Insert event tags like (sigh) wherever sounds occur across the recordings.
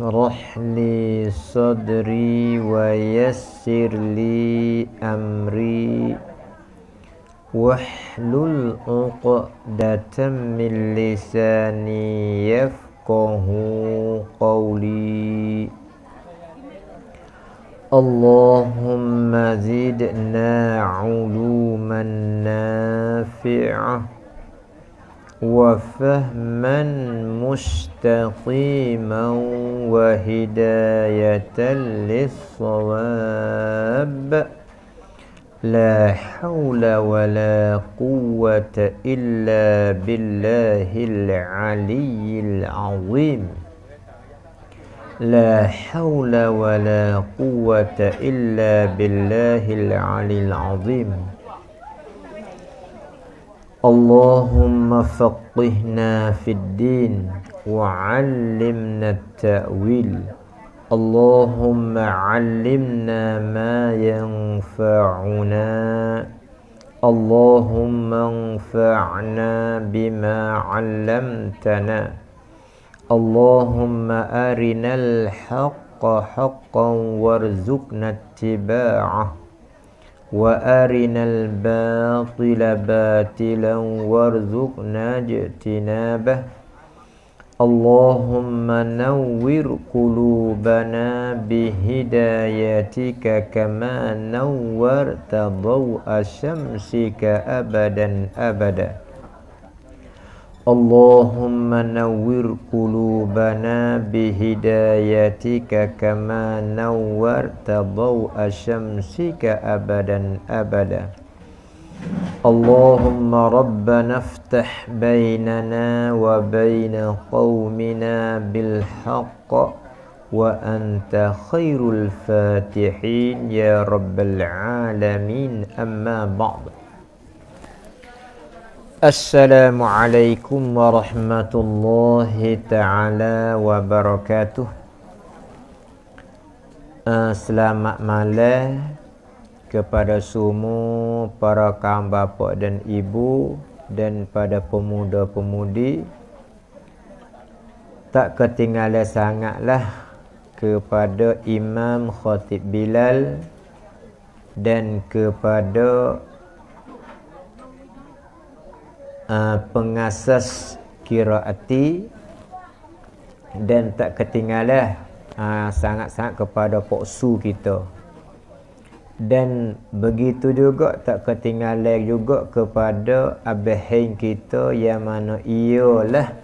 اشرح لي صدري ويسر لي أمري واحلل عقدة من لساني يفقه قولي اللهم زدنا علوما نافعه وفهما مستقيما وهداية للصواب لا حول ولا قوة إلا بالله العلي العظيم لا حول ولا قوة إلا بالله العلي العظيم اللهم فقهنا في الدين وعلمنا التأويل اللهم علمنا ما ينفعنا اللهم انفعنا بما علمتنا اللهم أرنا الحق حقا وارزقنا اتباعه وأرنا الباطل باطلا وارزقنا اجتنابه اللهم نور قلوبنا بهدايتك كما نورت ضوء شمسك أبدا أبدا اللهم نور قلوبنا بهدايتك كما نورت ضوء شمسك أبدا أبدا اللهم ربنا افتح بيننا وبين قومنا بالحق وأنت خير الفاتحين يا رب العالمين أما بعد Assalamualaikum warahmatullahi taala wabarakatuh. Uh, selamat malam kepada semua para kaum bapa dan ibu dan pada pemuda-pemudi. Tak ketinggalan sangatlah kepada Imam Khotib Bilal dan kepada Eh, pengasas kiraati dan tak ketinggalah eh, sangat-sangat uh, kepada poksu kita dan begitu juga tak ketinggalan juga kepada abahin kita yang mana ialah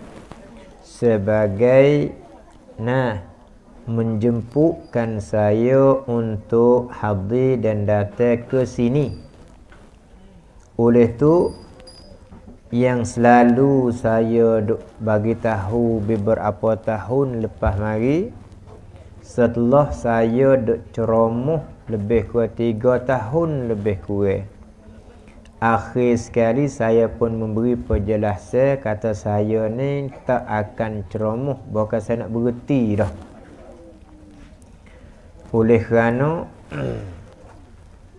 sebagai nah menjemputkan saya untuk hadir dan datang ke sini oleh tu yang selalu saya bagi tahu beberapa tahun lepas mari setelah saya duk ceromoh lebih kurang tiga tahun lebih kurang akhir sekali saya pun memberi penjelasan kata saya ni tak akan ceromoh bukan saya nak berhenti dah oleh kerana (clears throat)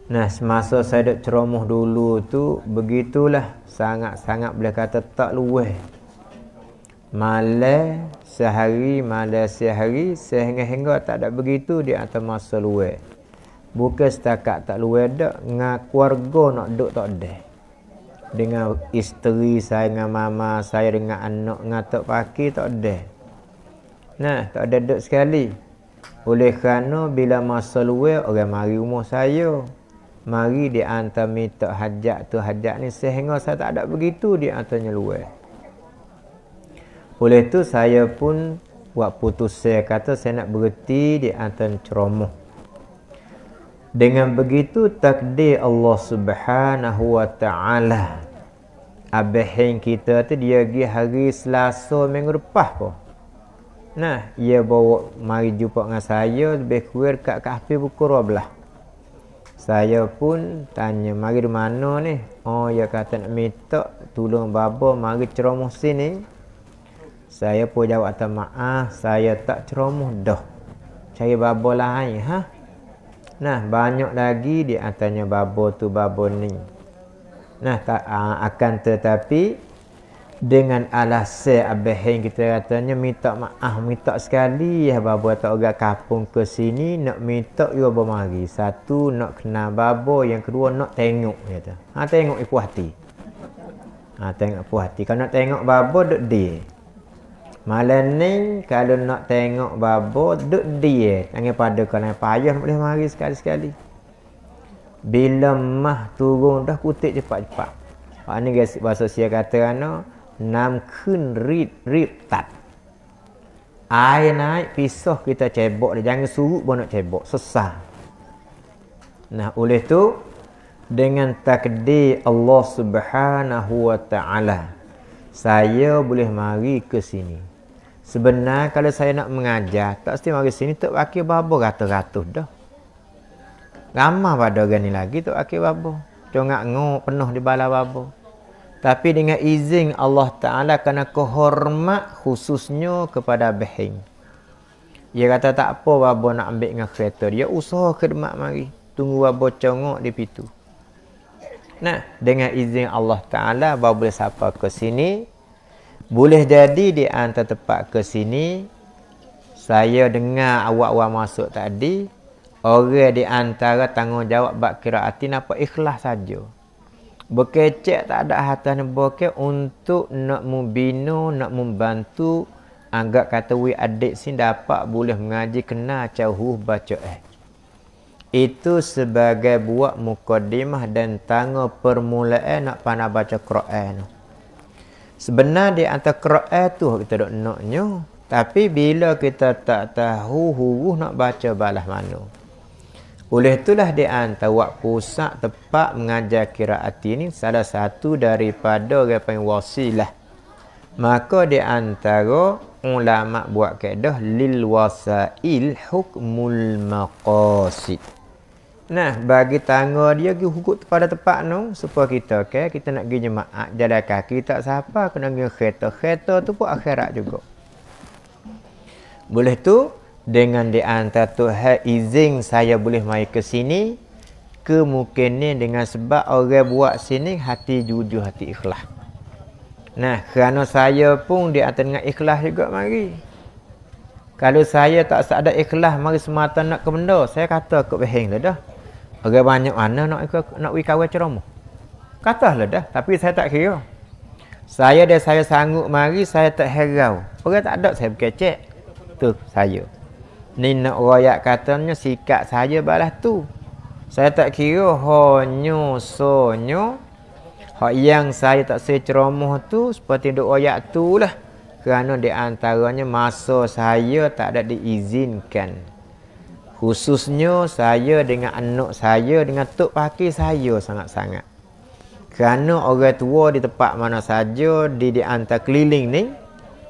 Nah, semasa saya dok ceramah dulu tu, begitulah sangat-sangat boleh kata tak luweh. Malai sehari, malai sehari, sehingga-hingga tak ada begitu di atas masa luweh. Bukan setakat tak luweh dok, dengan keluarga nak duduk tak ada. Dengan isteri saya, dengan mama saya, dengan anak, dengan tak pakai tak ada. Nah, tak ada duduk sekali. Oleh kerana bila masa luweh, orang mari rumah saya mari di antara minta hajat tu hajat ni sehingga saya tak ada begitu di antaranya luar oleh tu saya pun buat putus saya kata saya nak berhenti di antara ceromoh dengan begitu takdir Allah Subhanahu wa taala abahin kita tu dia pergi hari Selasa minggu lepas pun nah ia bawa mari jumpa dengan saya lebih kurang kat kafe pukul 12 saya pun tanya mari di mana ni oh ya kata nak minta tolong baba mari ceramah sini saya pun jawab atas maaf saya tak ceramah dah cari baba lain ha nah banyak lagi di atasnya baba tu baba ni nah tak ah, akan tetapi dengan alasan abah hang kita katanya minta maaf minta sekali ya babo tak agak kampung ke sini nak minta yo ya bermari satu nak kenal babo yang kedua nak tengok kata ha tengok ikut hati ha tengok ikut hati kalau nak tengok babo duk dia malam ni kalau nak tengok babo duk dia jangan pada kalau payah boleh mari sekali-sekali bila mah turun dah kutik cepat-cepat Pak ni guys bahasa sia kata anak no? นำขึ้นรีดรีบตัดอายนายพิศอกิตาเจ็บบ่ยังสู้บ่หนักเจ็บบ่สุดสา Nah oleh itu dengan takdir Allah Subhanahu wa taala saya boleh mari ke sini. Sebenarnya kalau saya nak mengajar tak mesti mari sini tak wakil babo ratus-ratus dah. Ramah pada orang ni lagi tak wakil babo. Congak ngok penuh di bala babo. Tapi dengan izin Allah Ta'ala kerana kehormat khususnya kepada beheng. Dia kata tak apa wabah nak ambil dengan kereta. Dia usaha khidmat mari. Tunggu wabah congok di pintu. Nah, dengan izin Allah Ta'ala wabah boleh siapa ke sini. Boleh jadi di antara tempat ke sini. Saya dengar awak-awak masuk tadi. Orang di antara tanggungjawab bak kira hati nampak ikhlas saja. Berkecek tak ada harta ni berkecek untuk nak membina, nak membantu anggap kata we adik sin dapat boleh mengaji kena cahuh baca eh. Itu sebagai buat mukadimah dan tangga permulaan eh nak panah baca Quran. Sebenarnya di antara Quran tu kita dok naknya. Tapi bila kita tak tahu huruf nak baca balas mana. Oleh itulah dia hantar buat pusat tepat mengajar kiraat ini salah satu daripada orang panggil wasilah. Maka dia antara ulama buat kaedah lil wasail hukmul maqasid. Nah, bagi tangga dia pergi hukum pada tempat tu. Supaya kita, okay, kita nak pergi jemaah, jalan kaki tak siapa, kena pergi kereta. Kereta tu pun akhirat juga. Boleh tu, dengan di antara Tuhan izin saya boleh mai ke sini kemungkinan dengan sebab orang buat sini hati jujur hati ikhlas nah kerana saya pun di antara dengan ikhlas juga mari kalau saya tak ada ikhlas mari semata nak ke benda saya kata aku behing lah dah orang banyak mana nak ikut nak wi kawal ceramah katalah dah tapi saya tak kira saya dah saya sanggup mari saya tak herau orang tak ada saya berkecek tu saya Ni nak royak katanya sikap saja balas tu. Saya tak kira hanya sonyo. Hak yang saya tak saya ceromoh tu seperti duk royak tu lah. Kerana di antaranya masa saya tak ada diizinkan. Khususnya saya dengan anak saya dengan tok paki saya sangat-sangat. Kerana orang tua di tempat mana saja di di antara keliling ni.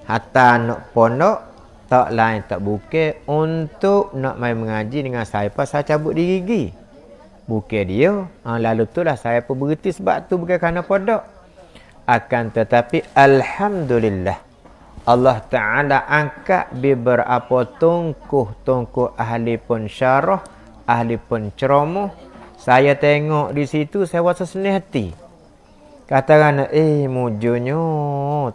Hatta anak pondok tak lain tak bukan untuk nak main mengaji dengan saya pas saya cabut diri gigi. Bukan dia. Ha, lalu tu lah saya pun berhenti sebab tu bukan kerana podok. Akan tetapi Alhamdulillah. Allah Ta'ala angkat beberapa tungkuh-tungkuh ahli pun syarah, ahli pun ceramah. Saya tengok di situ, saya rasa senih hati. Kata kerana, eh mujunya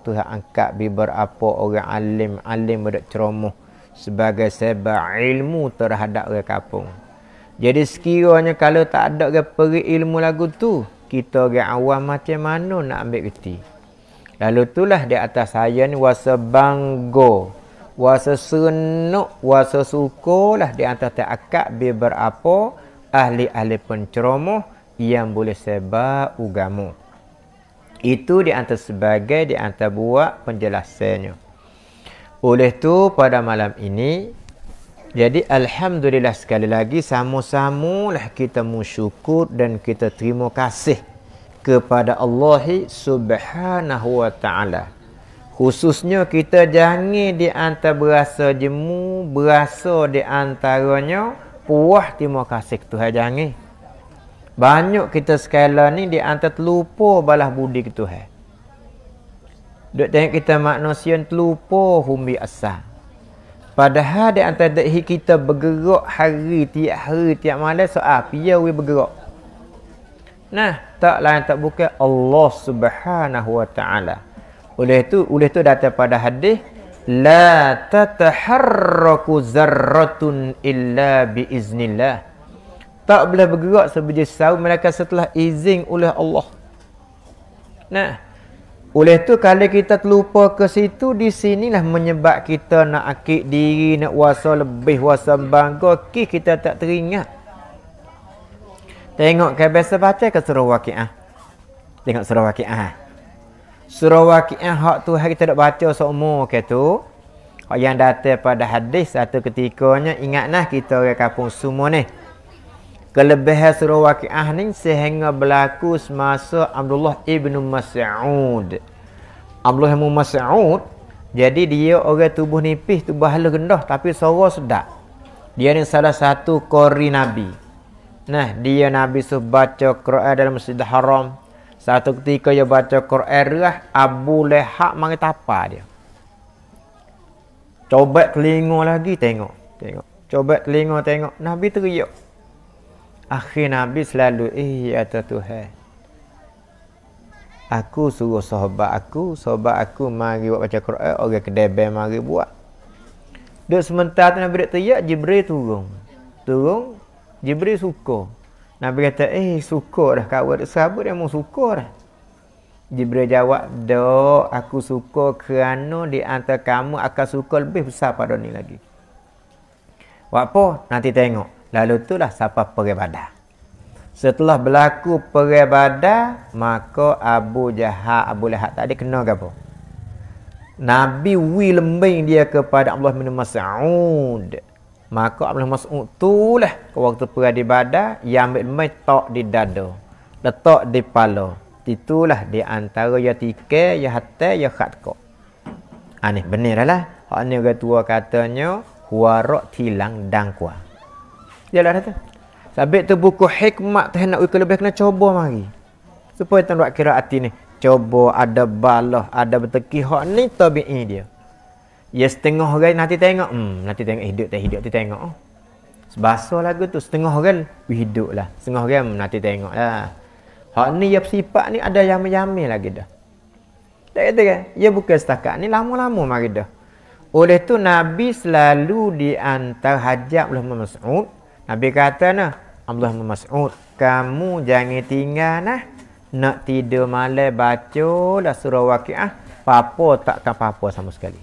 Tuhan angkat beberapa orang alim, alim berdek ceromoh sebagai sebab ilmu terhadap orang kampung. Jadi sekiranya kalau tak ada orang peri ilmu lagu tu, kita orang awam macam mana nak ambil keti. Lalu tulah di atas saya ni wasa banggo, wasa senuk, wasa sukulah di atas tak akak beberapa ahli-ahli penceromoh yang boleh sebab ugamu. Itu di antara sebagai di antara buat penjelasannya. Oleh tu pada malam ini jadi alhamdulillah sekali lagi sama lah kita mensyukur dan kita terima kasih kepada Allah Subhanahu wa taala. Khususnya kita jangan di antara berasa jemu, berasa di antaranya puah terima kasih Tuhan jangan. Banyak kita sekala ni di antara terlupa balah budi ke Tuhan. Duk tengok kita manusia terlupa humbi asal. Padahal di antara kita bergerak hari tiap hari tiap malam so soal pia we bergerak. Nah, tak lain tak bukan Allah Subhanahu wa taala. Oleh tu, oleh tu datang pada hadis la tataharraku zarratun illa bi tak boleh bergerak sebeja sahur mereka setelah izin oleh Allah. Nah, oleh tu kalau kita terlupa ke situ di sinilah menyebab kita nak akik diri nak wasa lebih wasa bangga ki kita tak teringat. Tengok ke biasa baca ke surah Waqiah. Tengok surah Waqiah. Ha. Surah Waqiah hak tu hari tak baca seumur ke tu. Hak yang datang pada hadis satu ketikanya ingatlah kita orang kampung semua ni kelebihan surah waqiah ni sehingga berlaku semasa Abdullah ibnu Mas'ud. Abdullah ibnu Mas'ud jadi dia orang tubuh nipis tubuh halus rendah tapi suara sedap. Dia ni salah satu qori nabi. Nah, dia nabi su baca Quran dalam Masjid Haram. Satu ketika dia baca Quran lah Abu Lahab mari tapa dia. Coba telinga lagi tengok, tengok. Coba telinga tengok. Nabi teriak. Akhir Nabi selalu eh ya Tuhan. Aku suruh sahabat aku, sahabat aku mari buat baca Quran, orang kedai ban mari buat. Dek sementara tu Nabi dak teriak Jibril turun. Turun Jibril suka. Nabi kata, "Eh, suka dah kawan dak sahabat dia mau suka dah." Jibril jawab, "Dok, aku suka kerana di antara kamu akan suka lebih besar pada ni lagi." Wapo? Nanti tengok. Lalu tu lah siapa pergi peribadah. Setelah berlaku peribadah, maka Abu Jahat, Abu Lahat tak ada kena ke apa? Nabi wi lembing dia kepada Allah bin Mas'ud. Maka Allah bin Mas'ud tu lah ke waktu peribadah, yang ambil lembing tak di dada. Letak di pala. Itulah di antara ya tike, ya hatta, ya khatka. Ah, Ini benar lah. Ini lah. orang tua katanya, huarok tilang dan dia kata. Sabit tu buku hikmat tu nak ikut lebih kena cuba mari. Supaya tuan buat kira hati ni. Cuba ada balah, ada berteki hak ni tabi'i dia. Ya setengah orang nanti tengok. Hmm, nanti tengok hidup tak hidup tu tengok. Sebasa lagu tu setengah orang hidup lah. Setengah orang nanti tengok lah. Hak ni ya sifat ni ada yang menyamil lagi dah. Tak kata kan? Ya bukan setakat ni lama-lama mari dah. Oleh tu Nabi selalu diantar hajab oleh Mas'ud Nabi kata nah, Allah Mas'ud, kamu jangan tinggal nah. Nak tidur malam baca lah surah waqiah, apa takkan tak apa sama sekali.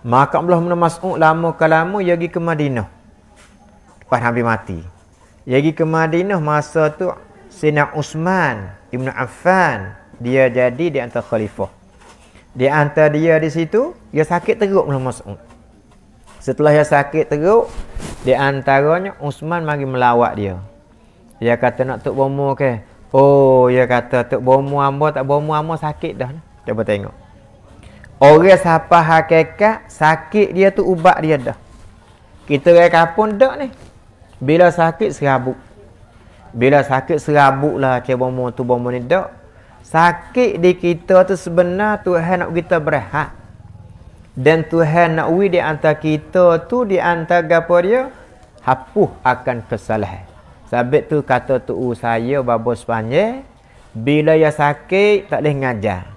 Maka Allah bin Mas'ud lama kalamu ia pergi ke Madinah. Lepas Nabi mati. Ia pergi ke Madinah masa tu Sina Usman Ibn Affan dia jadi di antara khalifah. Di antara dia di situ, dia sakit teruk Allah Mas'ud. Setelah dia sakit teruk, di antaranya Usman mari melawat dia. Dia kata nak tuk bomo ke? Oh, dia kata tuk bomo ambo tak bomo ambo sakit dah. Cuba tengok. Orang siapa hakikat sakit dia tu ubat dia dah. Kita rek pun dak ni. Bila sakit serabut. Bila sakit serabut lah ke bomo tu bomo ni dak. Sakit di kita tu sebenar tu hendak kita berehat. Dan Tuhan nak wui di antara kita tu di antara gapo dia? Hapuh akan kesalahan. Sabit tu kata tu oh, saya babo sepanjang bila ya sakit tak leh ngajar.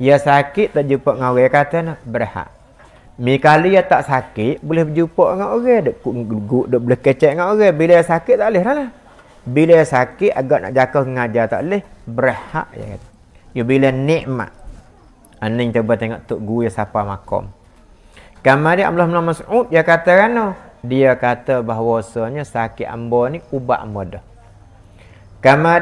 Ya sakit tak jumpa dengan orang kata nak berhak. Mi kali ya tak sakit boleh berjumpa dengan orang dak guguk dak boleh kecek dengan orang bila ya sakit tak leh lah. Bila ya sakit agak nak jaga ngajar tak leh berhak ya kata. Ya bila nikmat Anjing cuba tengok tok guru yang siapa makom. Kamari Abdullah bin Mas'ud dia kata rano. Dia kata bahawasanya sakit ambo ni ubat ambo dah.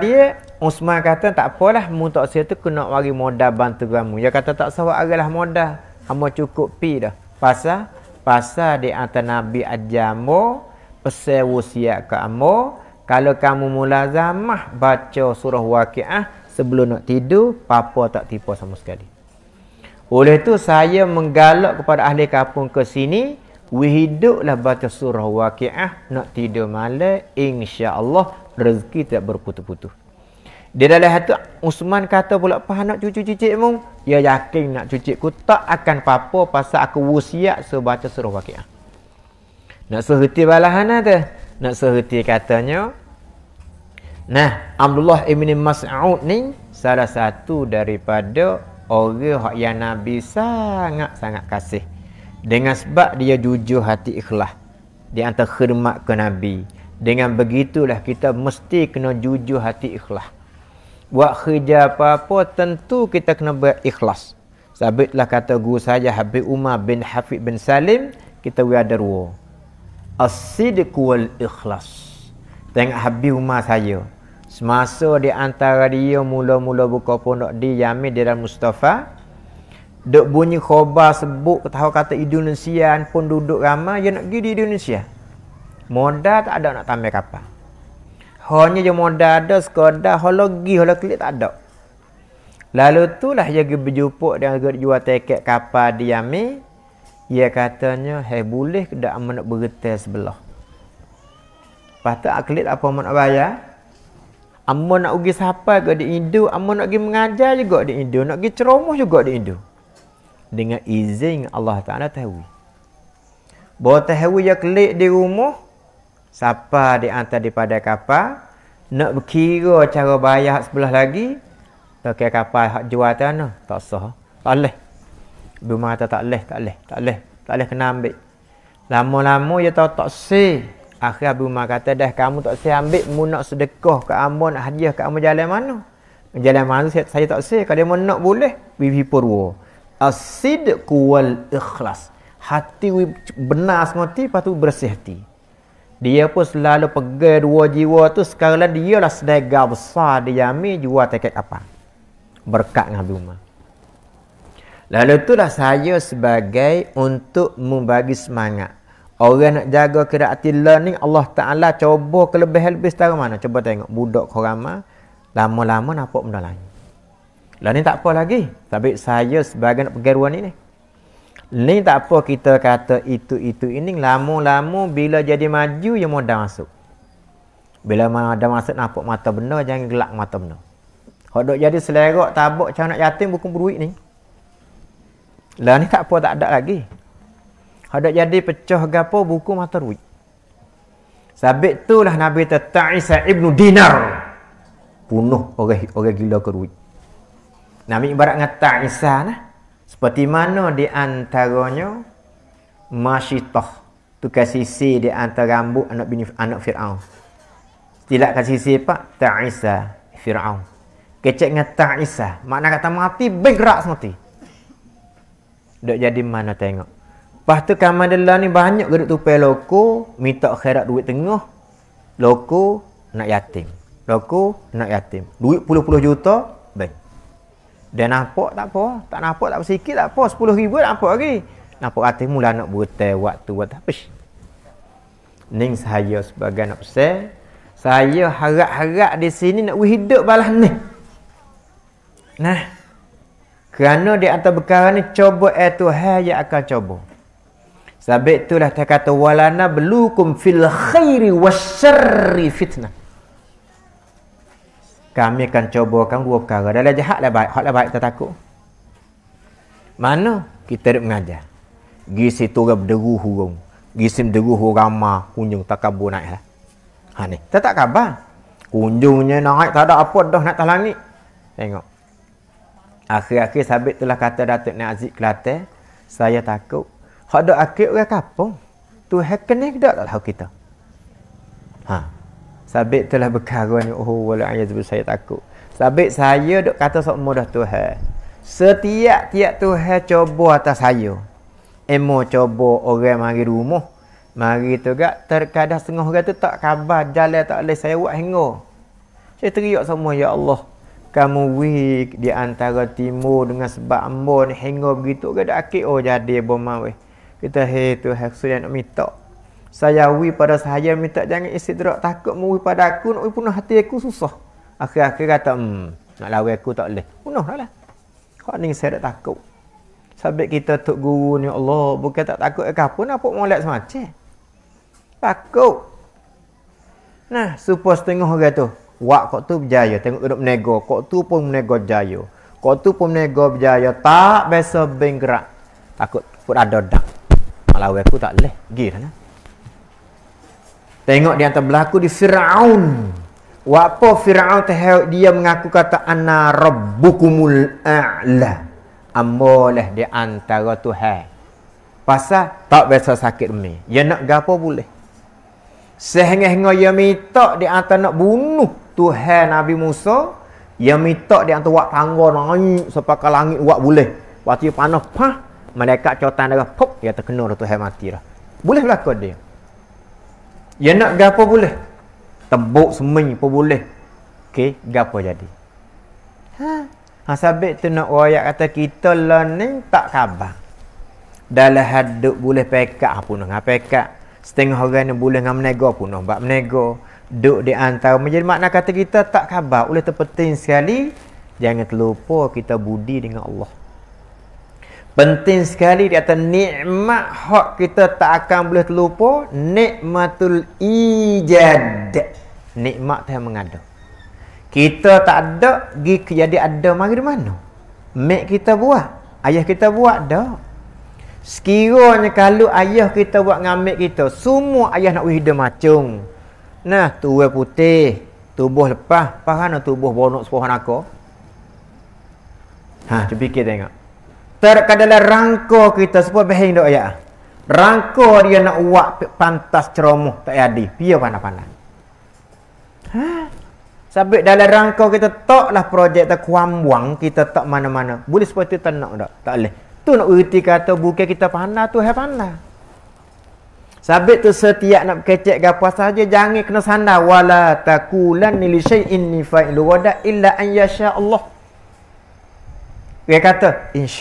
dia Usman kata tak apalah mu tak tu kena bagi modal bantu kamu. Dia kata tak sawak agalah modal. Ambo cukup pi dah. Pasal pasal di antara Nabi ajamo pesan wasiat ke ambo kalau kamu mula zamah baca surah Waqiah sebelum nak tidur, papa tak tipu sama sekali. Oleh itu saya menggalak kepada ahli kampung ke sini Wihiduklah baca surah waqiah Nak tidur malam InsyaAllah rezeki tak berputus-putus Di dalam hati Usman kata pula Pah nak cucu cicik mu Ya yakin nak cucu ku tak akan apa-apa Pasal aku usiak sebaca surah waqiah Nak seherti balahan ada Nak seherti katanya Nah, Abdullah Ibn Mas'ud ni Salah satu daripada orang hak yang Nabi sangat-sangat kasih. Dengan sebab dia jujur hati ikhlas. Dia antara khidmat ke Nabi. Dengan begitulah kita mesti kena jujur hati ikhlas. Buat kerja apa-apa tentu kita kena buat ikhlas. Sabitlah kata guru saya Habib Umar bin Hafiz bin Salim. Kita we ada ruang. As-sidiku wal-ikhlas. Tengok Habib Umar saya. Semasa di antara dia mula-mula buka pondok di Yamin di dalam Mustafa. Dok bunyi khobar sebut tahu kata Indonesia pun duduk ramai dia nak pergi di Indonesia. Moda tak ada nak tambah kapal. Hanya je moda ada sekadar hologi hologi tak ada. Lalu tu lah dia pergi berjumpa dengan jual tiket kapal di Yamin. Ia katanya, hei boleh tak nak bergetar sebelah. Lepas tu, akhlit apa nak bayar? Amma nak pergi siapa juga di Indo, amma nak pergi mengajar juga di Indo, nak pergi ceramah juga di Indo. Dengan izin Allah Taala tahu. Bawa tahu ya klik di rumah siapa di antara daripada kapal nak berkira cara bayar sebelah lagi pakai kapal hak jual tanah tak sah. Tak leh. Bumah tak leh, tak leh, tak leh, kena ambil. Lama-lama ya tahu tak sah. Akhir Abu Umar kata dah kamu tak saya ambil mu nak sedekah ke ambo nak hadiah ke ambo jalan mana? Jalan mana saya, saya tak saya kalau dia nak boleh bibi purwa. As-sidq wal ikhlas. Hati benar semati patu bersih hati. Dia pun selalu pegang dua jiwa tu sekarang dia lah sedega besar dia ambil jual tiket apa. Berkat dengan Abu Umar. Lalu itulah saya sebagai untuk membagi semangat. Orang nak jaga kiraatillah learning Allah Ta'ala cuba kelebihan lebih setara mana. Cuba tengok. Budak korama. Lama-lama nampak benda lain. Lah tak apa lagi. Tapi saya sebagai nak pergi ruang ini ni. tak apa kita kata itu-itu ini. Lama-lama bila jadi maju yang mau dah masuk. Bila dah masuk nampak mata benda jangan gelak mata benda. Kalau jadi selerok tabuk macam nak yatim bukan berduit ni. Lain tak apa tak ada lagi. Hadap jadi pecah gapo buku mata ruik. Sabit itulah Nabi Tata'isa Ibn Dinar. Punuh orang, orang gila ke ruik. Nabi ibarat dengan Ta'isa nah. Seperti mana di antaranya Masyitah. Tukar sisi di antara rambut anak bini anak Fir'aun. Tidak kasi sisi pak Ta'isa Fir'aun. Kecek dengan Ta'isa. Makna kata mati, bergerak semati. Tak jadi mana tengok. Lepas tu kamadallah ni banyak geduk tupai loko, minta khairat duit tengah. Loko nak yatim. Loko nak yatim. Duit puluh-puluh juta, bank. Dia nampak tak apa. Tak nampak tak apa. Sikit tak lah apa. Sepuluh ribu tak apa lagi. Nampak hati mula nak buta waktu buat apa. Ning saya sebagai nak besar. Saya harap-harap di sini nak hidup balas ni. Nah. Kerana di atas perkara ni cuba eh Tuhan yang akan cuba. Sabit itulah dia kata walana belukum fil khairi wasyarri fitnah. Kami akan cuba kamu dua perkara. Dalam jahat lah baik. Hak lah baik tak takut. Mana? Kita ada mengajar. Gi situ orang berderu hurung. Gi sim deru Kunjung tak kabur naik lah. Ha ni. Tak tak kabar. Kunjungnya naik tak ada apa dah nak talang ni. Tengok. Akhir-akhir sabit itulah kata Datuk Nazib Kelate. Saya takut Hak ada akib orang kapung. Tu hak kena ke dalam hak kita. Ha. Sabit telah berkara ni. Oh, wala ayazibu saya takut. Sabit saya duk kata sok mudah Tuhan. Setiap-tiap Tuhan cuba atas saya. Emo cuba orang mari rumah. Mari tu gak terkadang setengah orang tu tak khabar jalan tak boleh saya buat hingga. Saya teriak semua ya Allah. Kamu wik di antara timur dengan sebab ambon ni hingga begitu gak ada akik oh jadi bomba weh kita hei Tuhan sudah nak minta saya wui pada saya minta jangan istidrak takut mui pada aku nak punah hati aku susah akhir-akhir kata hmm, nak lawan aku tak boleh punah lah kau ni saya tak takut sabit kita tok guru ni Allah bukan tak takut ke apa nak molek semacam takut nah supo setengah orang tu wak kok tu berjaya tengok duduk menego kok tu pun menego berjaya kok tu pun menego berjaya tak biasa bengkrak takut pun ada dak nak lawan aku tak leh. Pergi sana. Tengok di antara belaku di Firaun. Wapo Firaun tahu dia mengaku kata ana rabbukumul a'la. Ambo leh di antara Tuhan. Pasal tak biasa sakit ni. Ya nak gapo boleh. Sehingga-hingga ia ya minta di antara nak bunuh Tuhan Nabi Musa. Ia ya minta di antara wak tangga naik sepakal langit wak boleh. Waktu panah pah malaikat cotan dah pop dia terkena dah Tuhan mati dah. Boleh berlaku dia. Ya nak gapo boleh. Tembok semeny pun boleh. Okey, gapo jadi? Ha. Ha sabik tu nak royak kata kita lah ni tak khabar. Dalam hadduk boleh pekat ha, pun dengan pekat. Setengah orang ni boleh dengan menego pun dengan bab menego. Duk di antara menjadi makna kata kita tak khabar. Oleh terpenting sekali jangan terlupa kita budi dengan Allah. Penting sekali di atas nikmat hak kita tak akan boleh terlupa nikmatul ijad. Nikmat yang mengada. Kita tak ada gi jadi ada mari mana? Mak kita buat, ayah kita buat dah. Sekiranya kalau ayah kita buat dengan mak kita, semua ayah nak wihda macung. Nah, tuai putih, tubuh lepas, paham tubuh bonok sepohon aku? Ha, cuba fikir tengok terkadalah rangka kita sebab behing doa ya rangka dia nak uak pantas ceromoh tak jadi pia panah-panah ha? sebab dalam rangka kita taklah projek tak kuam kuambuang kita tak mana-mana boleh seperti tak nak tak tak boleh tu nak erti kata bukan kita panah tu hai panah sebab tu setiap nak kecek gapa saja jangan kena sana walatakulan takulan li syai'in ni fa'ilu wada illa an yasha Allah dia kata,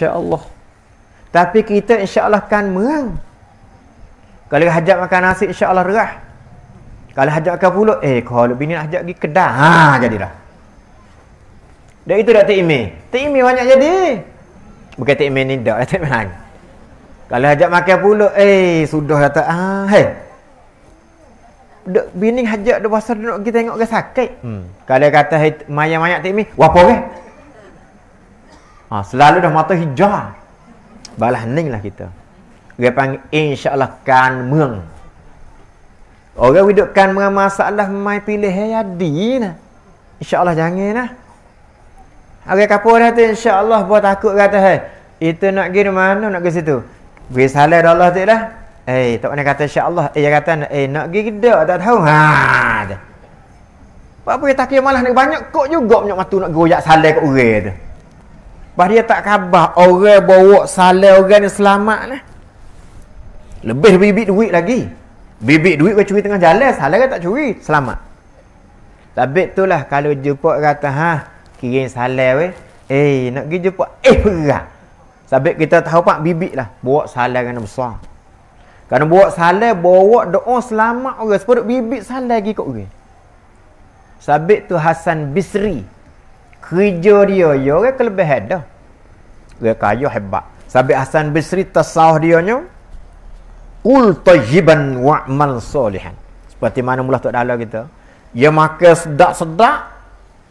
Allah. Tapi kita insya Allah kan merang. Kalau hajat makan nasi, insya Allah rah. Kalau hajat makan pulut, eh kalau bini nak hajat pergi kedai. Ha, jadilah. Dan itu dah ta'imi. Ta'imi banyak jadi. Bukan ta'imi ni, dah, lah ta'imi lain. Kalau hajat makan pulut, eh sudah kata tak. Ah, ha, hei. Bini hajat dia pasal dia nak pergi tengok ke sakit. Hmm. Kalau kata mayat-mayat ta'imi, wapa ke? Eh? Ha, selalu dah mata hijau. Balah hening lah kita. Dia panggil insyaAllah kan meng. Orang hidup kan meng masalah mai pilih hayadi lah. InsyaAllah jangan lah. Orang kapur dah tu insyaAllah buat takut kata hai. Itu nak pergi mana nak ke situ. Beri salah dah Allah tu lah. Eh, tak pernah kata insyaAllah. Eh, dia kata eh, nak pergi ke tak tahu. Haa. Apa-apa dia takut malah nak banyak kok juga. Banyak matu nak geroyak salah ke orang tu. Bah dia tak khabar orang bawa salah orang ni selamat lah. Lebih bibit duit lagi. Bibit duit kau curi tengah jalan. Salah kan tak curi. Selamat. Tapi tu lah kalau jumpa kata ha kirim salah weh. Eh nak pergi jumpa eh perang. Sebab kita tahu pak bibit lah. Bawa salah kena besar. Kerana bawa salah bawa doa selamat orang. Sebab bibit salah lagi kot orang. Sabit tu Hasan Bisri kerja dia ya orang kelebihan dah. Dia kaya hebat. Sabi Hasan Basri tasawuf dia nya qul tayyiban wa'mal salihan. Seperti mana mula tok dalam kita. Ya makan sedak-sedak,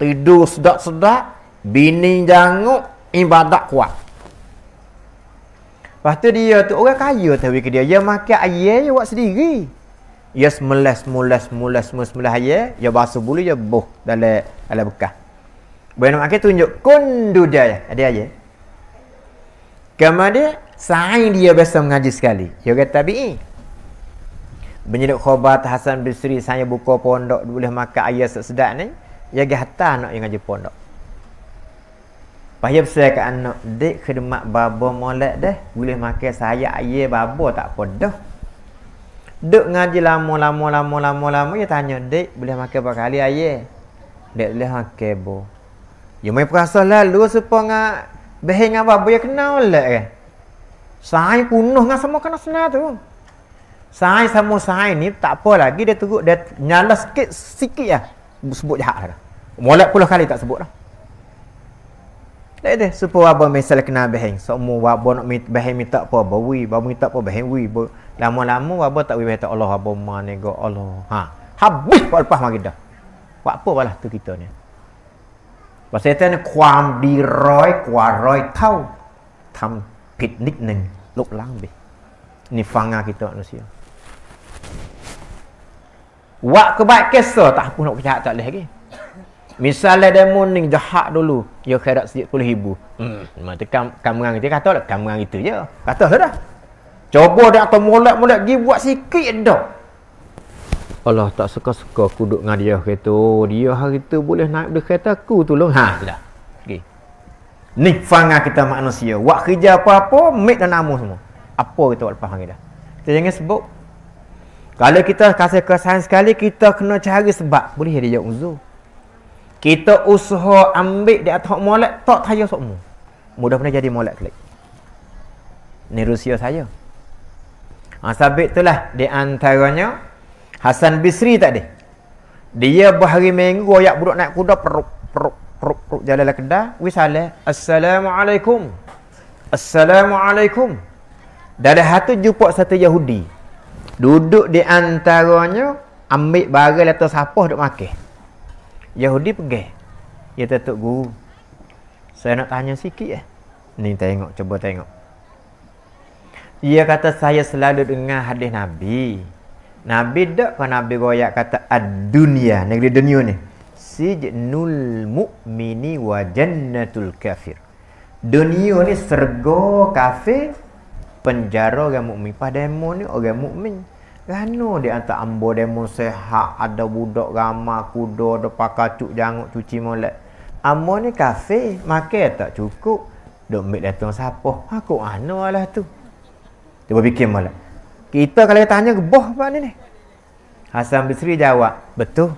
tidur sedak-sedak, bini janguk ibadat kuat. Lepas tu dia tu orang kaya tapi ke dia. Dia makan ayah, dia buat sendiri. Dia semelas, semelas, semelas, semelas, semelas ayah. Dia basuh bulu, dia buh dalam, dalam bekas. Boleh nak makan tunjuk kunduda ya. Ada aja. Kamade, dia sa'i dia biasa mengaji sekali. Dia kata tabi'i. Menyeduk khobat Hasan Bisri saya buka pondok boleh makan ayah sedap ni. Dia kata nak yang ngaji pondok. Bahaya besar ke anak dek khidmat babo molek deh boleh makan saya ayah babo tak pondok. Dek ngaji lama-lama-lama-lama-lama dia tanya dek boleh makan berapa kali ayah? Dek boleh makan okay, Ya mai perasa lalu supaya dengan Behe dengan babu yang kenal lah eh saya punuh dengan semua kena senar tu saya sama saya ni tak apa lagi dia turut Dia nyala sikit sikit lah Sebut jahat lah Mulai puluh kali tak sebut lah Lepas tu supaya babu misalnya kenal behe Semua babu nak behe minta apa Bawi babu minta apa behe wi Lama-lama babu tak wi Allah apa mana Allah Ha Habis buat lepas magidah Buat apa lah tu kita ni ประเสริฐนั้นความดีร้อยกว่าร้อยเท่าทําผิดนิดหนึ่งลบล้างไปนี่ฟังงานกิตตอนุสิยวะกบายเกสตาพูนอกพยาตะเลยกี Misalnya dia morning jahat dulu, ya khairat sikit puluh ibu. Hmm. Mata kam kam ngang itu kata lah, kam ngang itu je. Kata lah dah. Cuba dia atau molek-molek pergi buat sikit dah. Allah tak suka-suka aku duduk dengan dia kereta. Dia hari tu boleh naik dekat kereta aku tolong. Ha, sudah. Okey. Ni fanga kita manusia. wak kerja apa-apa, mik dan namu semua. Apa kita buat lepas hari dah. Kita jangan sebut. Kalau kita kasih kesan sekali, kita kena cari sebab. Boleh dia jawab uzur. Kita usaha ambil di atas molek, tak tayar semua. Mudah pun jadi molek kelak. Ni rusia saya. Ha, itulah di antaranya Hasan Bisri tak ada. Dia berhari minggu ayak buruk naik kuda peruk peruk peruk peruk jalan lah kedah. Wih salah. Assalamualaikum. Assalamualaikum. Dari hatu jumpa satu Yahudi. Duduk di antaranya ambil barang atau siapa duk makan. Yahudi pergi. Ya Datuk Guru. Saya nak tanya sikit eh. Ni tengok cuba tengok. Ia kata saya selalu dengar hadis Nabi. Nabi dak kan Nabi royak kata ad-dunya, negeri dunia ni. Sijnul mukmini wa jannatul kafir. Dunia ni serga kafir, penjara orang mukmin. Pada demo ni orang mukmin. Rano dia antara ambo demo sehat, ada budak ramah, kuda, ada pakar cuk janguk, cuci molek. Ambo ni kafir, makan tak cukup. Dok ambil datang siapa? Aku anu lah tu. Cuba fikir malam. Kita kalau kita tanya geboh apa ni ni? Hasan Basri jawab, betul.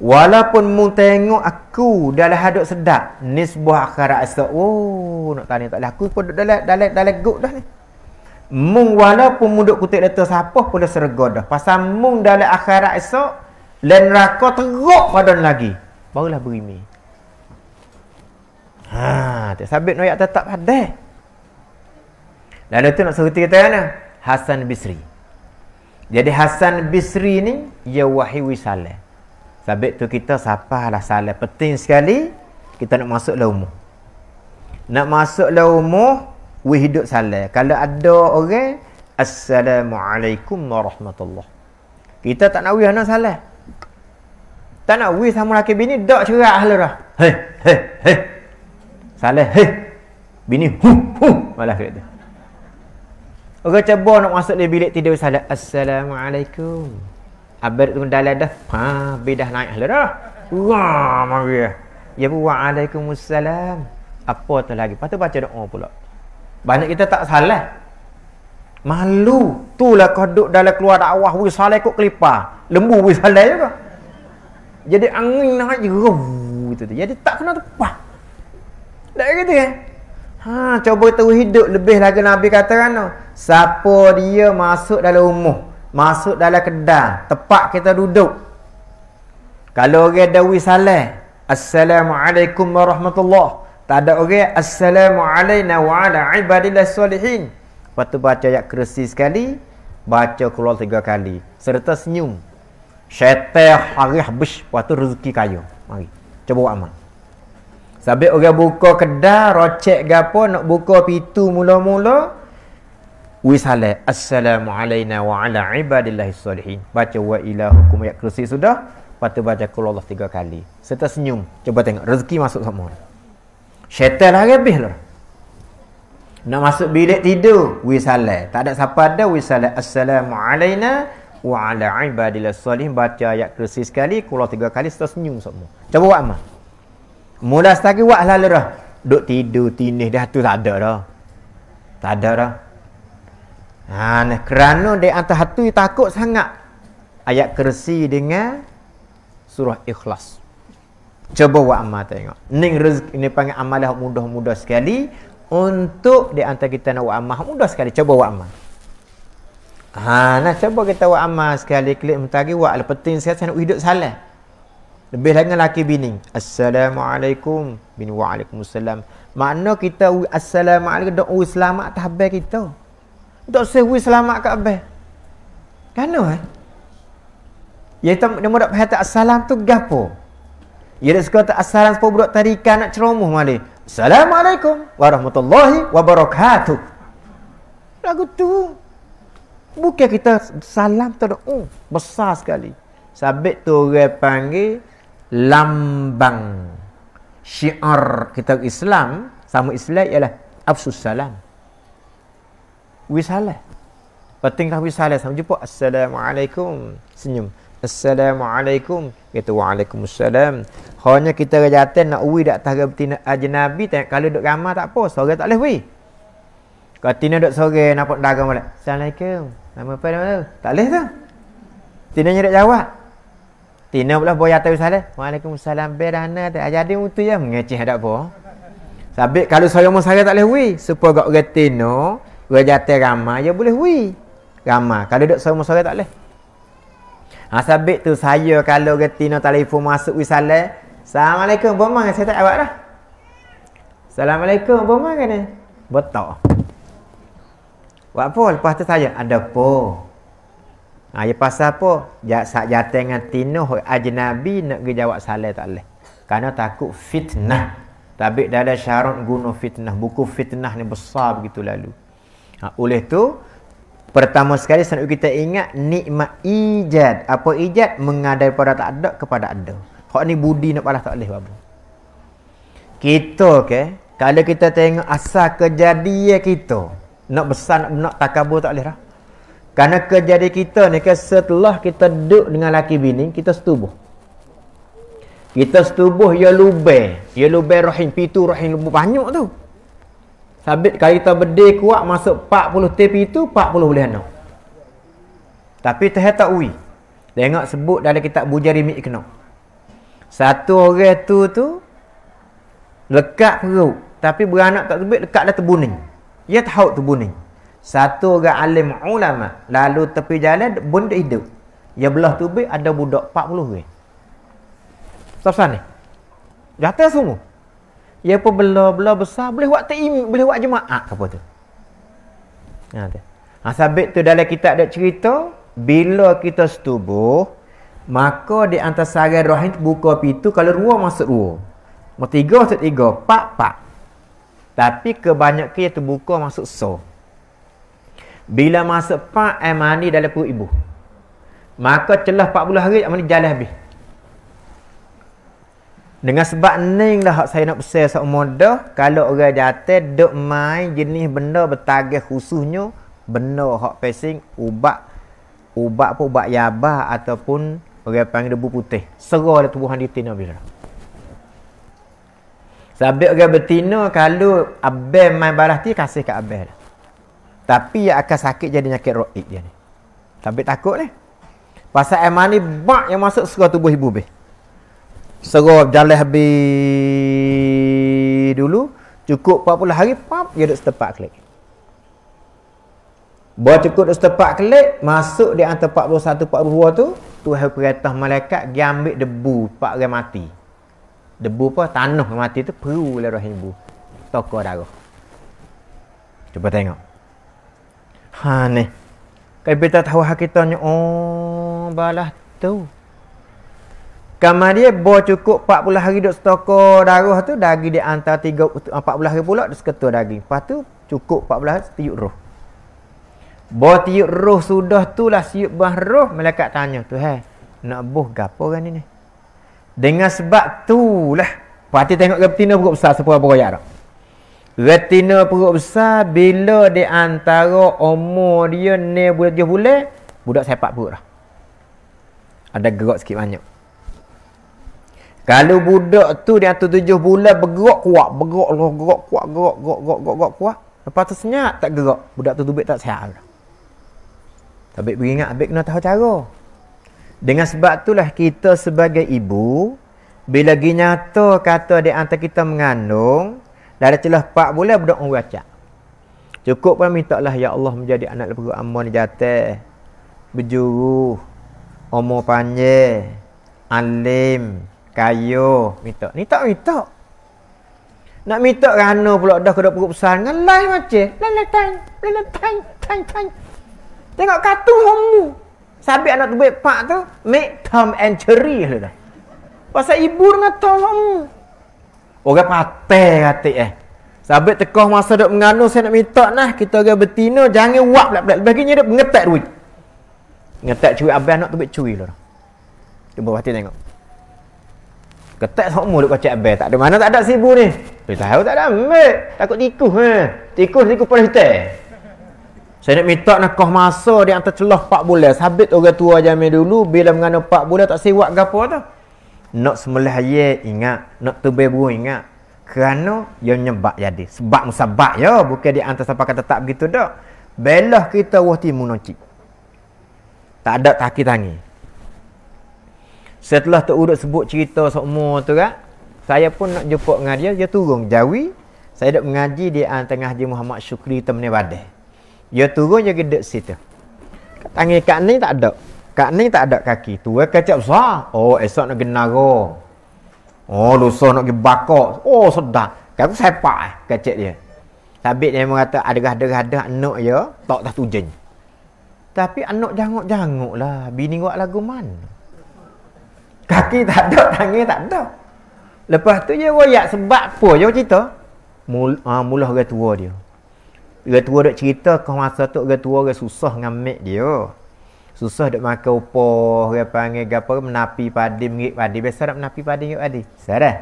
Walaupun mu tengok aku dalam hadut sedap, ni sebuah akhara asa. Oh, nak tanya tak laku pun duduk dalam, dalam, dalam gut dah ni. Mung walaupun mu duduk kutip letter siapa pun dah serga dah. Pasal mung dalam akhara asa, lain raka teruk padan lagi. Barulah berimi. Haa, tak sabit noyak tetap ada. Lalu tu nak serta kita kan? Hasan Bisri. Jadi Hasan Bisri ni ya wahyu salah. Sabit tu kita sapahlah salah penting sekali kita nak masuk la umur. Nak masuk la umur we hidup salah. Kalau ada orang assalamualaikum warahmatullahi. Kita tak nak we nak salah. Tak nak we sama laki bini dak cerak hal lah dah. Hei, hei, hei. Salah, hei. Bini, hu, hu. Malah kata. Orang cebor nak masuk dalam bilik tidur salat. Assalamualaikum. Abad tu dalam dah. Ha, bidah naik lah dah. Wah, mari. Lah. Ya bu, waalaikumussalam. Apa tu lagi? Lepas tu baca doa pula. Banyak kita tak salah. Malu. Itulah kau duduk dalam keluar dakwah. Wih, salah ikut kelipar. Lembu wih, salah juga. Jadi angin naik. Jadi tak kena tepah. Tak kata kan? Ya? Ha, cuba tahu hidup lebih lagi Nabi kata kan. Siapa dia masuk dalam rumah, masuk dalam kedai, tempat kita duduk. Kalau orang ada wisalah, assalamualaikum warahmatullahi. Tak ada orang assalamualaikum warahmatullahi wabarakatuh. ibadillah solihin. Lepas baca ayat kerusi sekali, baca keluar tiga kali, serta senyum. Syaitan harih bish, waktu rezeki kayu. Mari. Cuba buat amal. Sambil orang buka kedah, rocek ke apa, nak buka pintu mula-mula, Wis halal. Assalamualaikum warahmatullahi wabarakatuh. ibadillahi salihin. Baca wa ilahukum ayat kursi sudah. Lepas baca kul Allah tiga kali. Serta senyum. Cuba tengok. Rezeki masuk semua. Syaitan lah habis lah. Nak masuk bilik tidur. Wis halal. Tak ada siapa ada. Wis halal. Assalamualaikum warahmatullahi wabarakatuh. Baca ayat kursi sekali. Kul tiga kali. Serta senyum semua. Cuba buat amal. Mula setakat buat lalu dah. Duk tidur, tinih dah tu tak ada dah. Tak ada dah. Ha, nah, kerana dia atas hati takut sangat. Ayat kerusi dengan surah ikhlas. Cuba buat amal tengok. Ini rezeki, ini panggil amal yang mudah-mudah sekali. Untuk dia antara kita nak buat amal, mudah sekali. Cuba buat amal. Ha, nah, cuba kita buat amal sekali. Klik mentari, buat. Lepas tu, saya nak hidup salah lebih dengan laki bini assalamualaikum bin waalaikumsalam makna kita assalamualaikum doa selamat tak habis kita tak usah wui selamat kat habis kan eh ya itu nama dak hayat assalam tu gapo ya dak suka tak assalam sepo budak tarikan nak ceromoh mali assalamualaikum warahmatullahi wabarakatuh lagu tu bukan kita salam tu doa oh, besar sekali sabit tu orang panggil lambang syiar kita Islam sama Islam ialah afsus salam. Wisalah. Pentinglah wisalah sama jumpa assalamualaikum senyum. Assalamualaikum. Kita waalaikumsalam. Hanya kita rajatan nak ui dak tahu betina ajnabi tak kalau duk ramai tak apa, sorang tak boleh ui. Katina duk sorang nampak dagang balik. Assalamualaikum. Nama apa nama tu? Tak leh tu. Tina nyerak jawab. Tina pula boleh atas salam. Waalaikumsalam. Berana tak ada di mutu ya. Mengecih tak apa. Sabi kalau saya mau saya tak boleh wui. Supa gak orang Tina. Orang jatuh ramah. Ya boleh wui. Ramah. Kalau duduk saya mau saya tak boleh. Ha, sabi tu saya kalau orang Tina telefon masuk wui salam. Assalamualaikum. Bermang saya tak awak dah. Assalamualaikum. Bermang kan Betul. Wak pol pasti saya. Ada apa? Ha, ya pasal apa? Ja, sak jateng dengan tinuh ajnabi nak pergi jawab salih tak boleh. Karena takut fitnah. Tapi dalam ada syarat guna fitnah. Buku fitnah ni besar begitu lalu. Ha, oleh tu, pertama sekali senang kita ingat nikmat ijad. Apa ijad? Mengadai pada tak ada kepada ada. Kalau ni budi nak balas tak boleh. Babu. Kita ke, okay? kalau kita tengok asal kejadian kita, nak besar, nak, nak takabur tak boleh lah. Karena kejadian kita ni kan setelah kita duduk dengan laki bini, kita setubuh. Kita setubuh ya lubeh. Ya lubeh rahim. Pitu rahim lubeh banyak tu. Sabit kali kita berdek kuat masuk 40 tepi tu, 40 boleh anak. Tapi terhadap tak ui. Tengok sebut dalam kitab bujari mi ikno. Satu orang tu tu, lekat perut. Tapi beranak tak sebut, dah terbunin. Ya tahu terbunin satu orang alim ulama lalu tepi jalan benda hidup ya belah tubik ada budak 40 orang sapa ni jatuh semua ya pun belah belah besar boleh buat taim boleh buat jemaah apa tu ya tu Asabit ha, tu dalam kita ada cerita bila kita setubuh maka di antara sarang rahim buka pintu kalau ruang masuk ruang mau tiga atau tiga pak pak tapi kebanyakan yang terbuka masuk so. Bila masuk pak air mani dalam perut ibu. Maka celah 40 hari amani jalan habis. Dengan sebab neng lah saya nak besar seumur dah. Kalau orang jatuh, duk main jenis benda bertagih khususnya. Benda hak pesing ubat. Ubat pun ubat yabah ataupun orang panggil debu putih. Serah lah dia tubuhan di tina bila. Sabit orang bertina kalau abel main barah ti kasih kat abel lah. Tapi yang akan sakit jadi nyakit roik dia ni. Tapi takut ni. Pasal air mani bak yang masuk serah tubuh ibu be. Serah jalan habis dulu. Cukup 40 hari, pap, dia duduk setepak klik. Buat cukup duduk setepak klik, masuk di antara 41-42 tu, Tuhan perintah malaikat, dia ambil debu, pak orang mati. Debu apa? Tanah mati tu, perulah rahim ibu. Tokoh darah. Cuba tengok. Ha ni. Kau beta tahu hak kita ni oh balah tu. Kamari bo cukup 40 hari duk stoko darah tu daging dia antara tiga 40 hari pula dia seketul daging. Lepas tu cukup 14 hari tiup roh. Bo tiup roh sudah tu lah siup bah roh malaikat tanya tu hai. Nak buh gapo kan ni Dengan sebab tu lah. Pati tengok ke betina pokok besar sepuluh apa koyak tak? Retina perut besar bila di antara umur dia ni budak tujuh bulan, budak sepak perut dah. Ada gerak sikit banyak. Kalau budak tu di antara tujuh bulan bergerak kuat, bergerak lu, gerak kuat, gerak, gerak, gerak, gerak, gerak kuat. Lepas tu senyap tak gerak, budak tu tubik tak sehat. Tapi beringat abik kena tahu cara. Dengan sebab tu lah kita sebagai ibu bila ginyata kata di antara kita mengandung, dari telah 4 bulan berdoa orang wacak. Cukup pun minta lah ya Allah menjadi anak lepas aman jatuh. Berjuru. Umur panjang. Alim. Kayu. Minta. Ni tak minta. Nak minta rana pula dah kena perut besar. Dengan lain macam. Lain lain tang. Lain lain tang. Tang tang. Tengok kartu homo. Sabi anak tu baik pak tu. Make Tom and Cherry lah dah. Pasal ibu dengan Tom homo. Orang patah katik eh. Sabit tekoh masa duk menganu saya nak minta nah kita orang betina jangan wap pelak-pelak. Lebih kini duk mengetak duit. Mengetak curi anak tu tepik curi lah. Cuba hati tengok. Ketak semua duk kacak abang. Tak ada mana tak ada sibu ni. Tapi tahu tak ada ambil. Takut tikus. Eh. Tikus tikus pada kita. Eh. Saya nak minta nak koh masa di antara celah 4 bulan. Sabit orang tua jamin dulu bila menganu 4 bulan tak siwak gapo tu nak semelah ye ingat, nak tubuh buruk ingat. Kerana yang nyebak jadi. Sebab musabak. Yo Bukan di antara siapa kata tak begitu dah. Belah kita wah timu nocik. Tak ada taki tangi. Setelah terurut sebut cerita semua tu kan. Saya pun nak jumpa dengan dia. Dia turun jawi. Saya dah mengaji di antara Haji Muhammad Syukri teman-teman. Dia turun dia gedek situ. Tangi kat ni tak ada. Kak ni tak ada kaki. Tu eh kacap besar. Oh, esok nak genaro. Oh, lusa nak pergi bakar. Oh, sedap. Kak tu sepak eh, kacap dia. Sabit dia mengata, ada adakah-adakah anak ya, tak tak tujuan. Tapi anak jangok jangok lah. Bini buat lagu mana? Kaki tak ada, tangan tak ada. Lepas tu dia royak sebab apa je cerita. Mul, ha, mula orang tua dia. Orang tua dia cerita kau masa tu orang tua orang susah dengan mak dia susah nak makan upo orang panggil gapo menapi padi mengik padi biasa nak menapi padi mengik padi sare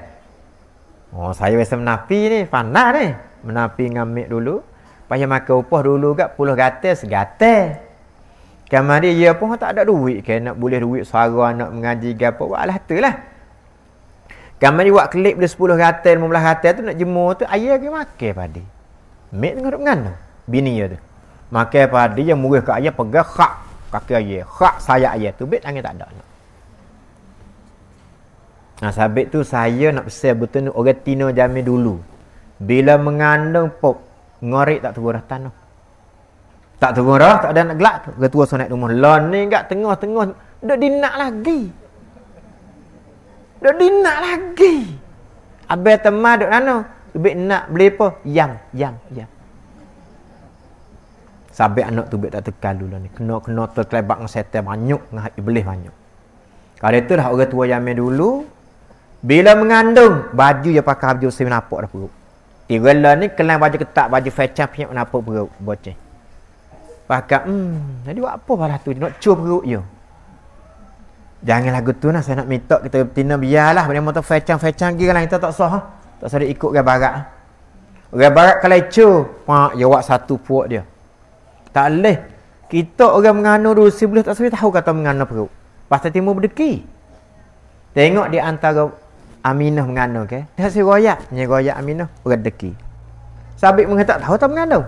oh saya biasa menapi ni panah ni menapi ngamik dulu payah makan upo dulu gak puluh gatel segatel kemari kan ia ya pun tak ada duit ke nak boleh duit suara anak mengaji gapo walah tulah kemari kan buat klip dia 10 gatel 15 gatel tu nak jemur tu ayah ke makan padi mik tengah duk ngan bini dia tu makan padi yang murah kat ayah pegang khak Kaki ye hak saya ye tu bet angin tak ada nak nah ha, sabit tu saya nak pesan betul ni orang tina jamin dulu bila mengandung pop ngorek tak turun tanah tak turun dah tak ada nak gelak tu tua sonet rumah lon ni gak tengah-tengah dak dinak lagi dak dinak lagi abai teman dak nano ubik nak beli apa yang yang yang Sabik anak tu biar tak tekan dulu ni. Kena-kena terkelebat dengan setan banyak. Dengan iblis banyak. Kalau itu dah orang tua yang dulu. Bila mengandung. Baju yang pakai baju usia menapak dah perut. Tirela ni kelan baju ketak. Baju fecah punya menapak perut. Boceh. Pakai. Hmm. Jadi buat apa lah tu. nak cuba perut je. Jangan lagu tu lah. Saya nak minta kita bertina. Biarlah. bila motor fecah-fecah. Gila lah. Kita tak sah. Ha? Tak sah dia ikut ke barat. Ha? Orang barat kalau cuba. Pak. Ya buat satu puak dia. Tak boleh. Kita orang menganu rusi boleh tak sendiri tahu kata menganu perut. Pasal timur berdeki. Tengok di antara Aminah menganu. Okay? Dia si royak. Dia royak Aminah. Orang deki. Sabit mengatakan tahu tak menganu.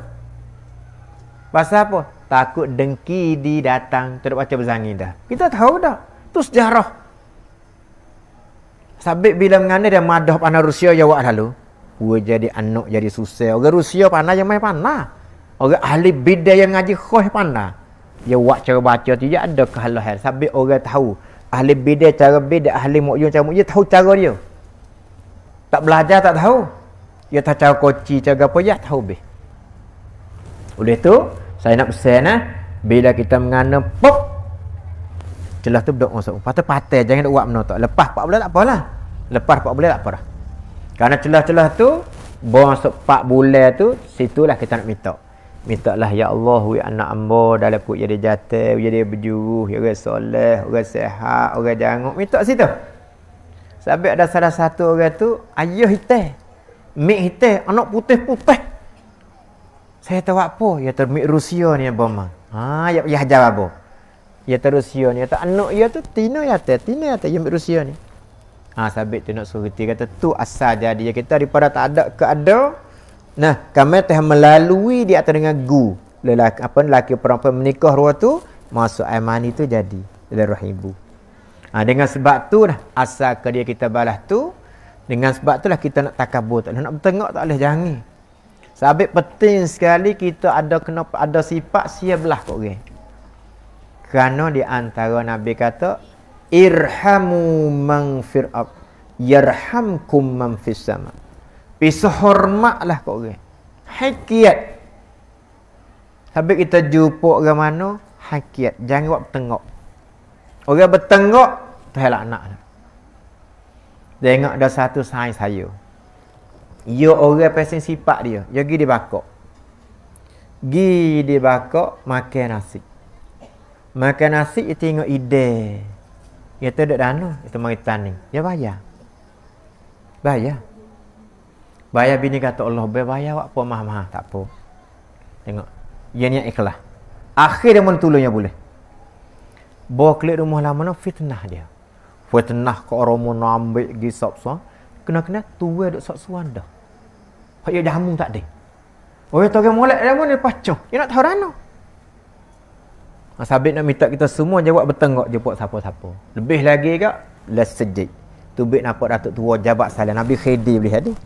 Pasal apa? Takut dengki di datang. Tidak baca berzangi dah. Kita tahu dah. Itu sejarah. Sabit bila menganu dia madah panah Rusia yang awak lalu. Gua jadi anak jadi susah. Orang Rusia panah yang main panah. Orang ahli bidah yang ngaji khos mana? Dia ya, buat cara baca tu, dia ada kehalahan. Sampai orang tahu. Ahli bidah cara bidah, ahli mu'yum cara mu'yum, dia tahu cara dia. Tak belajar, tak tahu. Dia ya, tak cara koci, cara apa, dia tahu lebih. Oleh tu, saya nak pesan lah. Bila kita mengana, pop! Celah tu berdoa masuk. Lepas tu patah, jangan buat menotok. Lepas 4 bulan, tak apalah. Lepas 4 bulan, tak apalah. Kerana celah-celah tu, bawa masuk 4 bulan tu, situlah kita nak minta. Mintalah ya Allah wi anak ambo dalam kut jadi jatuh, jadi berjuruh, jadi soleh, jadi sehat, jadi jangok. Minta situ. Sampai ada salah satu orang tu, ayah hitam. Mik hitam, anak putih putih. Saya tahu apa? Ya termik Rusia ni apa mah? Ha, ya ya jawab apa? Ya terusia ni kata anak ya tu tina ya teh tina ya teh termik ya, Rusia ni. Ha sabit tu nak suruh kata tu asal jadi kita daripada tak ada ke Nah, kami telah melalui di atas dengan gu. Lelaki apa lelaki perempuan menikah ruah tu masuk air itu jadi dari rahim ibu. Ha, dengan sebab tu lah asal ke dia kita balas tu dengan sebab tu lah kita nak takabur tak nak tengok tak boleh jangan. Sabit penting sekali kita ada kena ada sifat sia belah kok orang. Kerana di antara Nabi kata irhamu man fir'ab yarhamkum man fis sama'. Pi sehormatlah kau orang. Hakiat. Sampai kita jumpa orang mana, hakiat. Jangan buat tengok. Orang bertengok, terhelak anak. Tengok ada satu sains saya. Ya orang pesen sifat dia. Ya pergi dia bakok. Pergi dia bakok, makan nasi. Makan nasi, dia tengok ide. Dia tak ada dana. Itu mari tani. Dia bayar. Bayar. Bayar bini kata Allah, bayar, bayar apa mahal-mahal. Tak apa. Tengok. Ia niat ikhlas. Akhir dia pun tolong boleh. Bawa kelihatan rumah lama ni fitnah dia. Fitnah ke orang mu nak ambil pergi sop suan. Kena-kena tuwe duk sop suan dah. Pak Yudah Amung tak ada. Oh, tahu yang mulai dia pun dia pacau. Dia nak tahu rana. Ah, Sabit nak minta kita semua jawab bertengok je buat siapa-siapa. Lebih lagi ke? Let's sejik. Tu nampak Datuk Tua jabat salah. Nabi Khedir boleh hadir.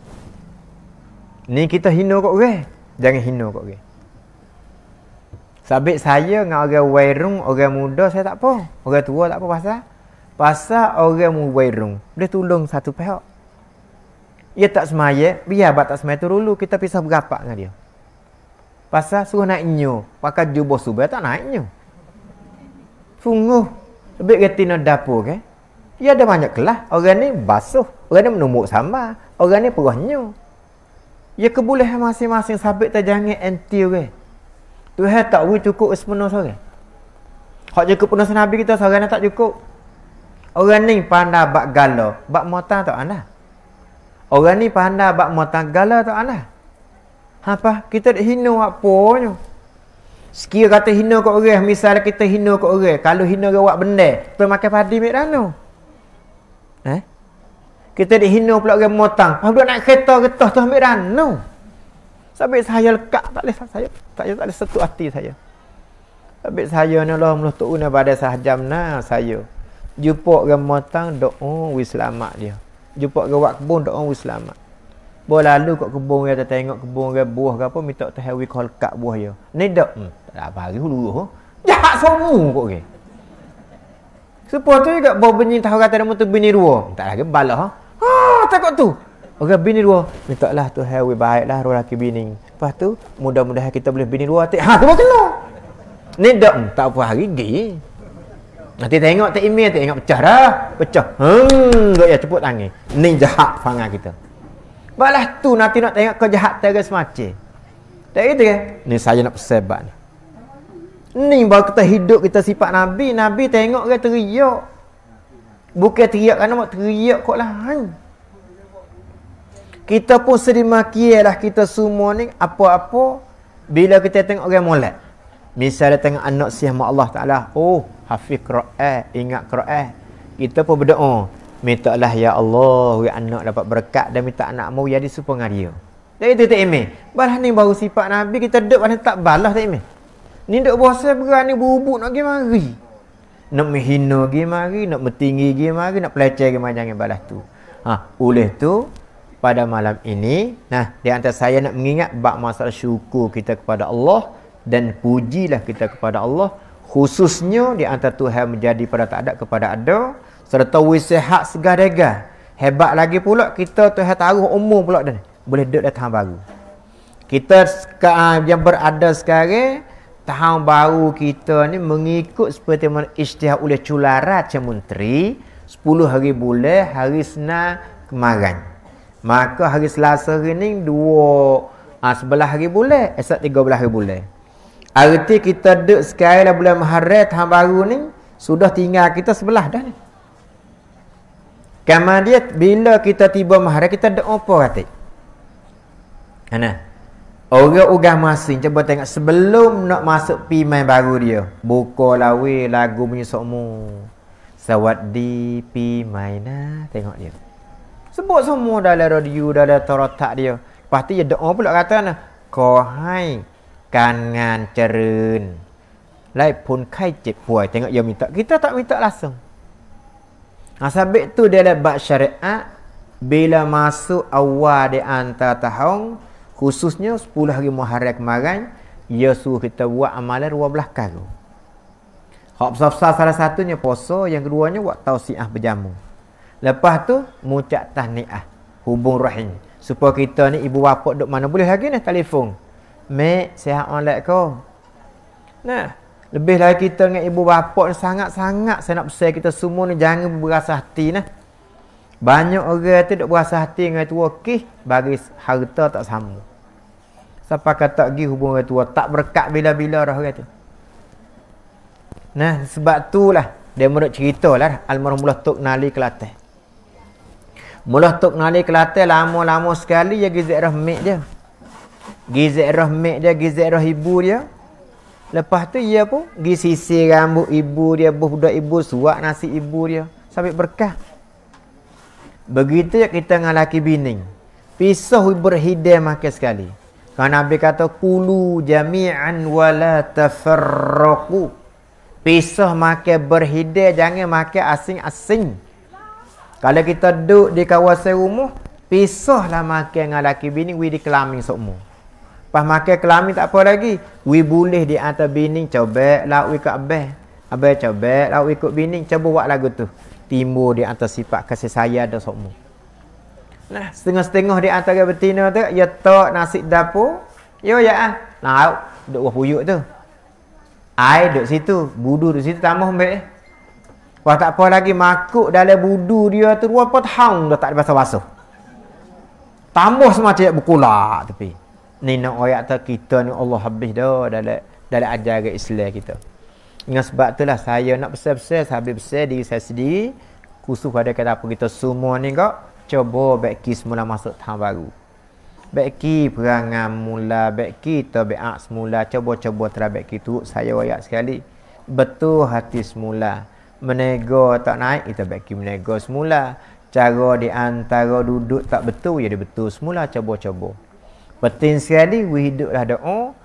Ni kita hina kok orang. Jangan hina kok orang. Sabit saya dengan orang wairung, orang muda saya tak apa. Orang tua tak apa pasal. Pasal orang mu wairung. Dia tolong satu pihak. Ia tak semaya. Biar abang tak semaya tu dulu. Kita pisah berapak dengan dia. Pasal suruh naik nyu. Pakai jubah subah tak naik nyu. Sungguh. Lebih kerti nak dapur kan. Dia ada banyak kelah. Orang ni basuh. Orang ni menumbuk sambal. Orang ni perah nyu. Ya kebolehan masing-masing sabit terjangit anti orang. Eh. Okay? Tuhan tak boleh cukup sepenuh sore. Hak cukup penuh Nabi kita, seorang tak cukup. Orang ni pandai bak gala, bak mata tak anah. Orang ni pandai bak mata gala tak anah. Apa? Kita tak hina apa ni? Sekiranya kata hina ke orang, misalnya kita hina ke orang. Kalau hina ke orang benda, kita makan padi mek dalam. Eh? Kita dihina pula orang motang. Pas duduk naik kereta ke tu ambil ranu. Sampai saya lekat tak boleh saya. Tak boleh, tak boleh setuk hati saya. Sampai saya ni Allah mula tu'un pada sah jam na saya. Jumpa orang motang doa oh, wis selamat dia. Jumpa orang buat kebun doa oh, wis selamat. Bawa lalu kat kebun dia tengok kebun dia buah ke apa minta tahu wis kolkak buah dia. Ni dok. Tak hmm, ada bagi hulu. Huh? Jahat semua kok ke. Sepuluh tu juga bawa benyi tahu kata dia tu benyi ruang. Tak lagi balah. Huh? Ah, takut tu. Orang bini dua. Minta lah tu hal baiklah roh laki bini. Lepas tu mudah-mudahan kita boleh bini dua atik. Ha, tu kena. Ni dak hmm, tak apa hari gi. Nanti tengok tak email tak tengok pecah dah. Pecah. Hmm, gak ya cepat tangi. Ni jahat fanga kita. Balah tu nanti nak tengok kejahatan ke semacam. Tak gitu ke? Ni saya nak pesan ni. Ni baru kita hidup kita sifat Nabi. Nabi tengok ke teriak. Bukan teriak kan awak Teriak kot lah hai. Kan? Kita pun sering makian lah Kita semua ni Apa-apa Bila kita tengok orang molat Misalnya tengok anak siah mak Allah Ta'ala Oh Hafiz Qur'an Ingat Qur'an Kita pun berdoa Minta lah Ya Allah Ya anak dapat berkat Dan minta anak mu Jadi super ngaria Jadi itu tak imin Balah ni baru sifat Nabi Kita duduk pada tak balah tak imin Ni duduk bosan berani Berubuk nak pergi mari nak menghina gi mari nak bertinggi gi mari nak pelecer gi macam yang balas tu ha oleh tu pada malam ini nah di antara saya nak mengingat bab masalah syukur kita kepada Allah dan pujilah kita kepada Allah khususnya di antara Tuhan menjadi pada tak ada kepada ada serta wisihat segadega hebat lagi pula kita Tuhan taruh umur pula dan boleh duduk datang baru kita ah, yang berada sekarang tahun baru kita ni mengikut seperti mana istihah oleh culara menteri 10 hari bulan hari senang kemarin maka hari selasa hari ni dua ha, ah, sebelah hari bulan esok tiga belah hari bulan arti kita duduk sekali lah bulan maharai tahun baru ni sudah tinggal kita sebelah dah ni kemudian bila kita tiba maharai kita duduk apa katik Anak. Orang ugah masing Cuba tengok sebelum nak masuk pi main baru dia Buka lawi lagu punya sokmu Sawat di pi main ha, Tengok dia Sebut semua dalam radio Dalam torotak dia Lepas tu dia doa pula kata Kohai Kangan cerun Lai pun kai cip puai Tengok dia minta Kita tak minta langsung Asabik ha, tu dia lebat syariat Bila masuk awal dia antar tahun khususnya 10 hari Muharram kemarin ia suruh kita buat amalan 12 kali. Hak besar salah satunya puasa, yang keduanya buat tausiah berjamu. Lepas tu mucak tahniah hubung rahim. Supaya kita ni ibu bapa duk mana boleh lagi ni telefon. Mek sihat online kau. Nah, lebih lagi kita dengan ibu bapa sangat-sangat saya nak pesan kita semua ni jangan berasa hati nah. Banyak orang tu duk berasa hati dengan tua kih bagi harta tak sama. Siapa kata pergi hubung orang tua tak berkat bila-bila dah orang tu. Nah, sebab tu lah dia menurut cerita lah almarhumullah Tok Nali Kelate. Mula Tok Nali Kelate lama-lama sekali ya gi ziarah mak dia. Gi ziarah mak dia, gi ziarah ibu dia. Lepas tu ia pun gi sisir rambut ibu dia, budak ibu suak nasi ibu dia sampai berkah. Begitu yang kita dengan laki bini. Pisah berhidir makan sekali. Kan Nabi kata kulu jami'an wala tafarraqu. Pisah makan berhidir jangan makan asing-asing. Kalau kita duduk di kawasan rumah, pisahlah makan dengan laki bini wi di kelamin sokmu. Pas makan kelamin tak apa lagi, wi boleh di atas bini cobek lauk ikut abah. Abah cobek lauk ikut bini coba buat lagu tu timbul di atas sifat kasih sayang dan sokmu. Nah, setengah-setengah di antara betina tu, ya tak nasi dapur. Yo ya ah. Nah, duk buah puyuk tu. Ai duk situ, budu duk situ tambah ambil. Wah tak apa lagi makuk dalam budu dia tu dua pot hang dah tak ada basah-basah. Tambah semacam tidak berkulak tapi. Ni nak ayat tu kita ni Allah habis dah dalam dalam ajaran Islam kita. Dengan sebab itulah saya nak besar-besar, saya habis besar diri saya sendiri. Khusus pada kata apa kita semua ni kak, cuba beki semula masuk tahun baru. Beki perangan mula, beki kita beak semula, cuba-cuba terhadap beki tu, saya wayak sekali. Betul hati semula. Menego tak naik, kita beki menego semula. Cara di antara duduk tak betul, ya dia betul semula, cuba-cuba. Penting sekali, we hiduplah doa.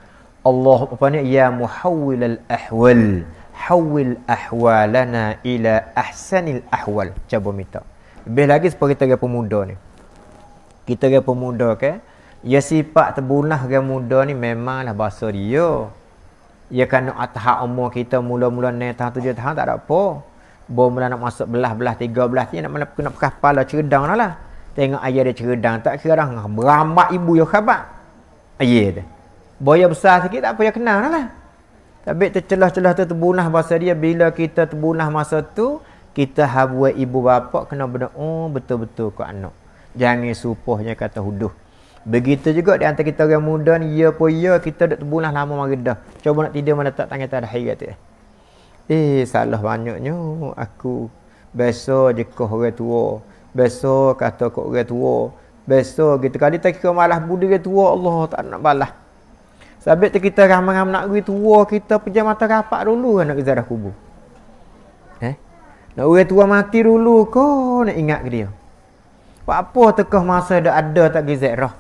Allah apa ni ya muhawwil al ahwal hawwil ahwalana ila ahsanil ahwal cuba minta lebih lagi seperti kita pemuda ni kita ke pemuda ke ya sifat terbunah ke muda ni memanglah bahasa dia ya kan atah umur kita mula-mula ni tahun tujuh tahun tak ada apa bermula nak masuk belah-belah tiga belah ni nak mana kena pekas pala cerdang lah tengok ayah dia cerdang tak kira dah beramak ibu ya khabar ayah dia Boya besar sikit tak payah kenal lah. lah. Tapi tercelah-celah tu terbunah bahasa dia. Bila kita terbunah masa tu. Kita habwa ibu bapa kena benda, oh betul-betul ke anak. Jangan supohnya kata huduh. Begitu juga di antara kita yang muda ni. Ya pun ya kita dah terbunah lama mari dah. Coba nak tidur mana tak tangan tak ada tu. Eh. eh salah banyaknya aku. Biasa je kau orang tua. Biasa kata kau orang tua. Biasa kita kali tak kira malah budi orang tua. Allah tak nak balas. Sabit tu kita ramai-ramai nak pergi tua kita pejam mata rapat dulu kan nak ziarah kubur. Eh? Nak orang tua mati dulu ko nak ingat ke dia? Buat apa tekah masa dah ada tak pergi ziarah?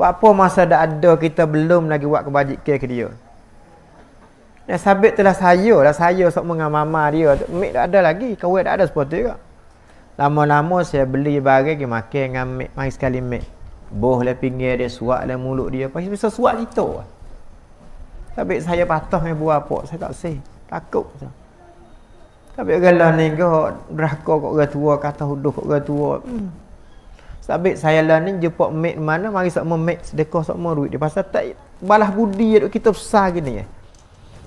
Buat apa masa dah ada kita belum lagi buat kebajikan ke dia? Nah, sabit telah saya lah saya sok dengan mama dia. mek tak ada lagi. Kawet tak ada seperti juga. Lama-lama saya beli barang pergi makan dengan mik. Mari sekali mek boh lah pinggir dia suak lah mulut dia pasti bisa suak cerita tapi saya patah dengan buah apa saya tak say takut saya. tapi kalau ni kok raka kok orang tua kata huduh kok orang tua hmm. tapi saya lah ni jumpa mate mana mari sama mate sedekah sama ruik dia pasal tak balah budi ya, kita besar gini ya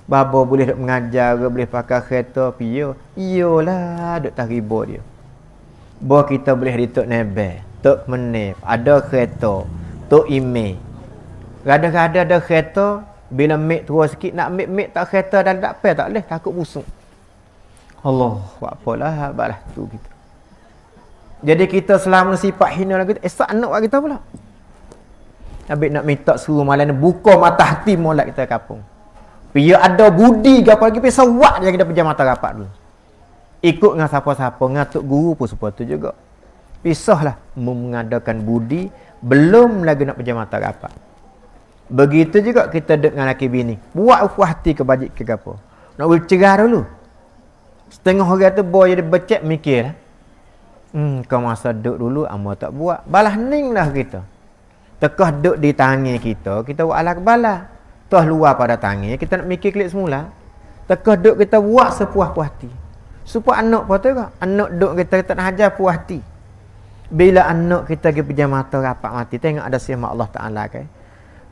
Baba boleh duk mengajar ke boleh pakai kereta piyo. Iyalah duk tak riba dia. Bo kita boleh ritok nebel tok menif ada kereta tok ime kadang-kadang ada kereta bila mik tua sikit nak mik mik tak kereta dan tak pay tak leh takut busuk Allah buat apalah abalah tu kita jadi kita selama sifat hina lah kita. esak nak buat kita pula Habis nak minta suruh malam ni buka mata hati molat kita kapung. Pia ada budi ke apa lagi pesawat je kita pejam mata rapat dulu. Ikut dengan siapa-siapa, ngatuk guru pun seperti tu juga pisahlah mengadakan budi belum lagi nak pejam mata apa. begitu juga kita dengan laki bini buat fuhati ke bajik ke apa nak bercerah dulu setengah orang tu boy jadi becek mikir eh, hmm kau masa duduk dulu amal tak buat balah ning lah kita tekah duduk di tangan kita kita buat alak bala tuah luar pada tangan kita nak mikir klik semula tekah duduk kita buat sepuah puas hati supaya anak pun tu anak duduk kita, kita nak ajar puas hati bila anak kita pergi pejam mata rapat mati Tengok ada sihma Allah Ta'ala ke?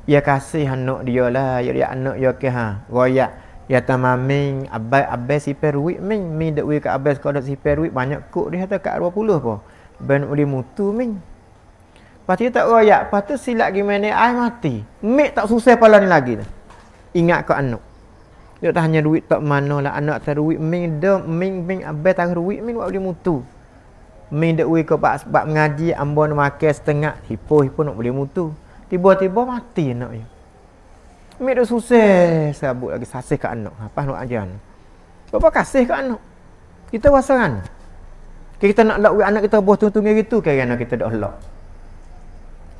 Ya kasih anak dia lah Ya, ya anak ya ke ha Royak Ya tamaming Abai abai si peruik min Min dekwi ke abai sekolah si peruik Banyak kuk dia kata kat 20 pun Ben boleh mutu min Lepas tak royak Lepas tu silap gimana Ay mati Mek tak susah pala ni lagi lah. Ingat ke anak Dia tak hanya duit tak mana lah Anak tak duit Min dek min min abai tak duit min Buat boleh mutu Min dekui ke pak sebab mengaji ambo nak makan setengah hipo hipo nak boleh mutu. Tiba-tiba mati anak dia. Mi dah susah sabut lagi sasih ke anak. Apa nak ajaran. Bapa kasih ke anak. Kita rasa kan. Kita nak lak anak kita buah tuntungnya gitu kerana kita dah Allah.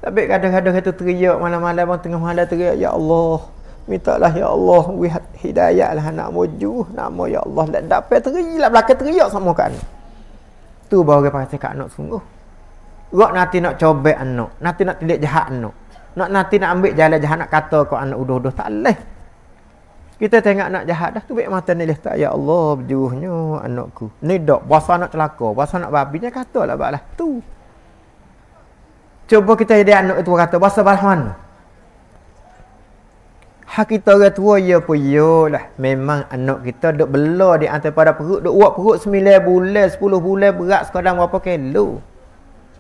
Tapi kadang-kadang kita teriak malam-malam tengah malam teriak ya Allah. Mintalah ya Allah wihat hidayahlah anak moju nama ya Allah dan dapat teriak lah, belakang teriak sama kan. anak tu baru dia pasal kat anak sungguh. Rok nanti nak coba anak. Nanti nak tindak jahat anak. Nak nanti nak ambil jalan jahat nak kata kau anak uduh-uduh. Tak leh. Kita tengok anak jahat dah. Tu baik mata ni leh. Tak ya Allah berjuruhnya anakku. Ni dok. Bahasa anak celaka. Bahasa anak babi. Dia kata lah, lah. Tu. Cuba kita jadi anak itu kata. Bahasa bahasa mana? Hak kita orang tua ya pun ya lah. Memang anak kita duk bela di antara pada perut. Duk uap perut 9 bulan, 10 bulan berat sekadang berapa kilo.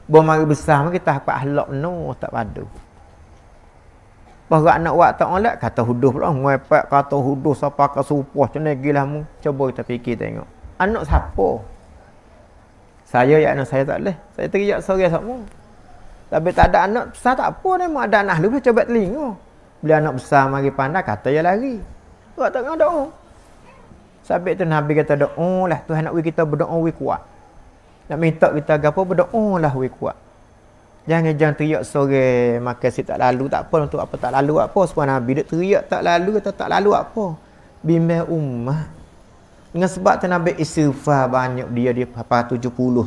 Buat mari besar pun kita dapat ahlak no, tak padu. Bahawa anak wak tak olak, kata huduh pula. Ngepak kata huduh, siapa ke supah, macam mana gila mu. kita fikir tengok. Anak siapa? Saya yang anak saya tak boleh. Saya teriak sorry semua. Tapi tak ada anak, besar tak apa. Memang ada anak dulu, coba telinga. Bila anak besar mari pandai kata dia lari. Tak tak doa. Sampai tu Nabi kata doa lah Tuhan nak kita berdoa we kuat. Nak minta kita gapo berdoa lah we kuat. Jangan jangan teriak sore makan si tak lalu tak apa untuk apa tak lalu apa semua Nabi dia teriak tak lalu kata tak lalu apa. Bimbel ummah. Dengan sebab tu Nabi istighfar banyak dia dia apa 70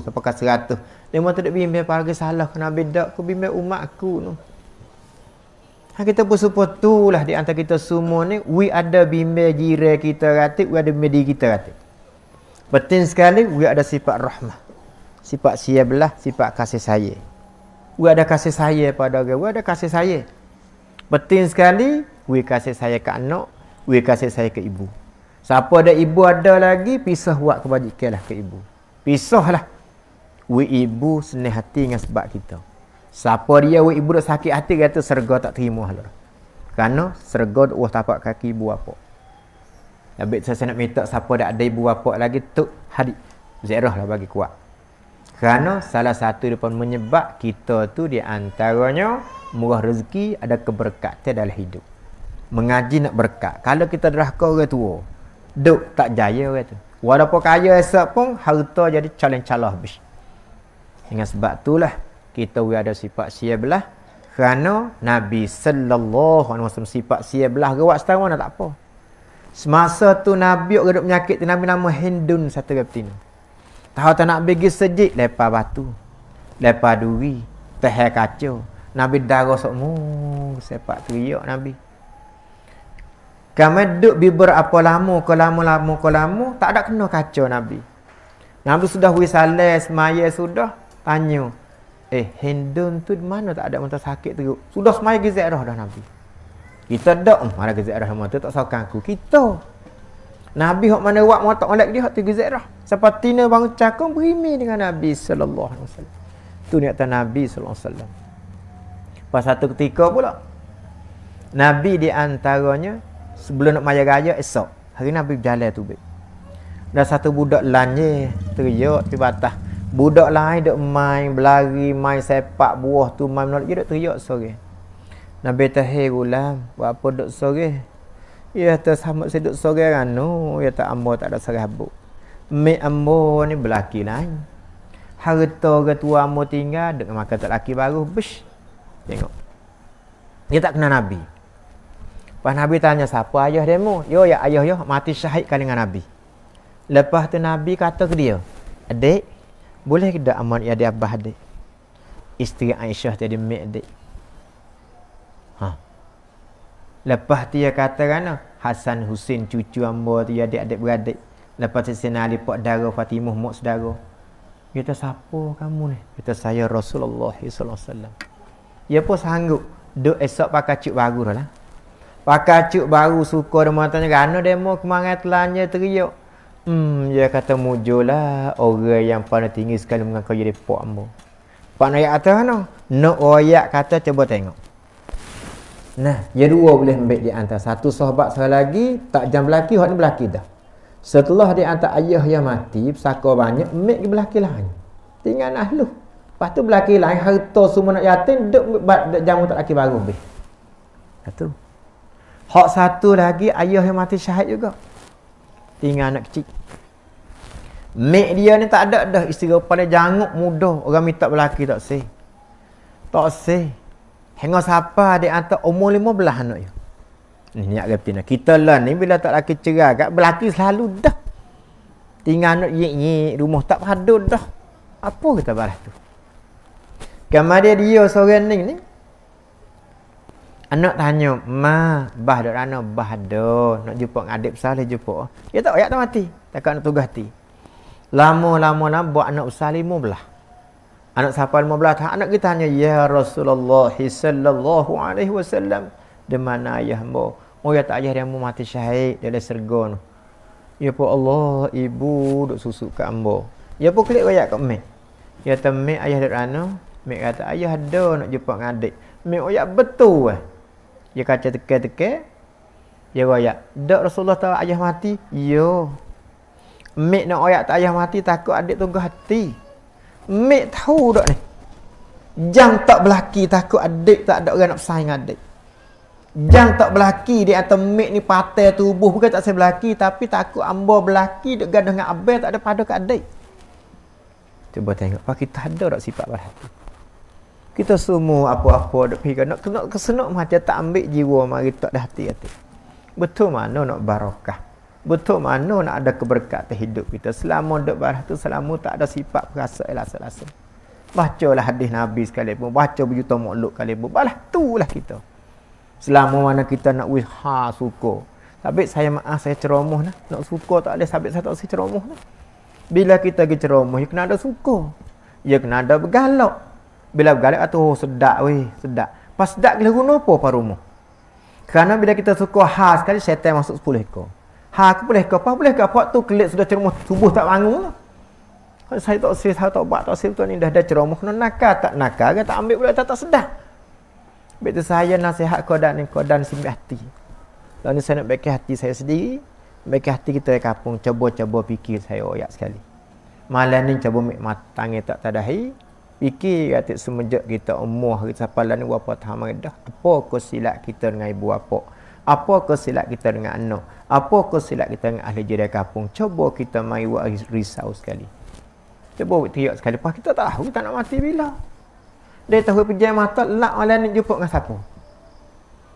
sampai 100. Dia mahu tak bimbel pagi salah kena bedak ke bimbel umat aku tu. No. Ha, kita pun support tu lah di antara kita semua ni. We ada bimbing jire kita rati. We ada bimbing diri kita rati. Penting sekali, we ada sifat rahmah. Sifat siya belah, sifat kasih saya. We ada kasih saya pada orang. We ada kasih saya. Penting sekali, we kasih saya ke anak. We kasih saya ke ibu. Siapa ada ibu ada lagi, pisah buat kebajikan lah ke ibu. Pisah lah. We ibu senih hati dengan sebab kita. Siapa dia wei ibu sakit hati kata serga tak terima hal. Lah. Karena serga tu oh, tapak kaki ibu apa. Habis saya nak minta siapa dak ada ibu apa lagi tu hadi zerah lah bagi kuat. Karena salah satu pun menyebab kita tu di antaranya murah rezeki ada keberkatan dalam hidup. Mengaji nak berkat. Kalau kita dah kau orang tua, duk tak jaya orang tu. Walaupun kaya esok pun harta jadi calon calah bis. Dengan sebab itulah kita ada sifat belah. kerana Nabi sallallahu alaihi wasallam sifat belah gerak setara nak tak apa. Semasa tu Nabi ok gerak penyakit tu Nabi nama Hindun satu gapti ni. Tahu tak nak pergi sejik lepas batu. Lepas duri, teh kacau. Nabi darah sokmu sepak teriak Nabi. Kami duduk biber apa lama, kau lama-lama, kau lama, tak ada kena kacau Nabi. Nabi sudah wisalai, semaya sudah, tanya. Eh, hendun tu di mana tak ada mata sakit tu. Sudah semai ke ziarah dah Nabi. Kita dak um, oh, mana ke ziarah mata tak sokan aku. Kita. Nabi hok mana wak mata molek dia hok tu ke ziarah. Siapa tina bangun cakung berimi dengan Nabi sallallahu alaihi wasallam. Tu niat Nabi sallallahu alaihi wasallam. Pas satu ketika pula Nabi di antaranya sebelum nak maya raya esok. Hari Nabi berjalan tu baik. Dah satu budak lanye teriak di batas. Budak lain duk main berlari, main sepak buah tu, main menolak dia teriak sore. Nabi tahir gulam, buat apa duk sore? Ya tak sama saya duk sore kan, no, ya tak ambo tak ada sore abu. Mi ambo ni berlaki lain. Harta ke tua ambo tinggal, duk makan tak laki baru, bish. Tengok. Dia tak kenal Nabi. Lepas Nabi tanya, siapa ayah mu. Yo, ya ayah, yo, mati syahid kan dengan Nabi. Lepas tu Nabi kata ke dia, adik, boleh tak amat ya dia abah dek? Isteri Aisyah jadi mek dek. Ha. Lepas dia kata kena Hasan Husin cucu ambo ya, dia dek adik beradik. Lepas tu sini Ali Pak Fatimah mak saudara. Kita siapa kamu ni? Kita saya Rasulullah SAW, alaihi Ya pun sanggup duk esok pakai cuk baru lah. Pakai cuk baru suka dia tanya kana demo kemarin telanja teriak. Hmm, dia kata mujur lah orang yang pandai tinggi sekali mengaku jadi puak mu. Pak Naya kata no. No oyak kata cuba tengok. Nah, dia ya dua boleh ambil di antara. Satu sahabat sekali lagi, tak jam belaki, orang ni belaki dah. Setelah dia antar ayah yang mati, pesaka banyak, ambil ke belaki lain. Tinggal nak lu. Lepas tu belaki lain, harta semua nak yatim, duduk jamu tak laki baru. Be. Satu. Hak satu lagi, ayah yang mati syahid juga. Tinggal anak kecil. Mek dia ni tak ada dah isteri rupanya janguk mudah orang minta lelaki tak sih. Tak sih. Hingga siapa adik anta umur lima belah anak dia. Ni niat gerti nak. Kita lah ni bila tak laki cerah kat lelaki selalu dah. Tinggal anak yik yik rumah tak padu dah. Apa kita barah tu? Kamar dia dia seorang ni ni. Anak tanya, Ma, bah dok rana, bah dok. Nak jumpa dengan adik besar, dia jumpa. Dia tak ayat tak mati. Takkan nak tugas ti. Lama-lama nak buat anak usah lima belah. Anak siapa lima belah? Tak? Anak kita hanya Ya Rasulullah sallallahu alaihi wasallam. Di mana ayah mu? Oh ya tak ayah dia mu mati syahid. Dia ada sergon. Ya pun Allah, ibu duduk susu ke ambo. Ya pun klik rakyat kat mek. Ya temik ayah dia rana. Mek kata, ayah ada nak jumpa dengan adik. Mek rakyat betul eh. Ya kaca teke teke. Ya rakyat. Dak Rasulullah tahu ayah mati? Ya. Mek nak ayat tak ayah mati takut adik tunggu hati. Mek tahu dok ni. Jang tak belaki takut adik tak ada orang nak saing adik. Jang tak belaki di atas mek ni patah tubuh bukan tak saya belaki tapi takut ambo belaki dok gaduh dengan abel tak ada pada kat adik. Cuba tengok pak kita ada dok sifat hati. Kita semua apa-apa dok fikir nak kena kesenok macam tak ambil jiwa mari tak ada hati hati. Betul mana nak barokah betul mana nak ada keberkatan hidup kita selama duduk barah tu selama tak ada sifat perasa eh, rasa-rasa bacalah hadis nabi sekali pun baca berjuta makhluk kali pun balah lah kita selama mana kita nak wis ha suka tapi saya maaf ah, saya ceromoh lah. nak suka tak ada sabit saya tak saya ceromoh lah. bila kita pergi ceromoh ya kena ada suka ya kena ada bergalak bila bergalak atau oh, sedak weh sedak pas sedak kita guna apa parumoh kerana bila kita suka ha sekali syaitan masuk 10 ekor Ha aku boleh ke apa boleh ke apa tu kelik sudah ceramah subuh tak bangun Kalau saya tak sihat tak buat tak sihat ni dah dah ceramah kena nakal tak nakal ke kan, tak ambil pula tak, tak sedar. Baik tu saya nasihat kau dan ni kau dan sembi hati. Lalu ni saya nak baik hati saya sendiri. Baik hati kita di kampung cuba-cuba fikir saya oyak sekali. Malam ni cuba mik matang tak tadahi. Fikir kat semenjak kita umur kita sampai lalu berapa tahun dah. Apa kau silap kita dengan ibu bapa? apa kesilap kita dengan anak apa kesilap kita dengan ahli jiran Kapung? cuba kita mai buat risau sekali cuba buat teriak sekali pas kita tahu kita nak mati bila dia tahu pejam mata lak malam ni jumpa dengan siapa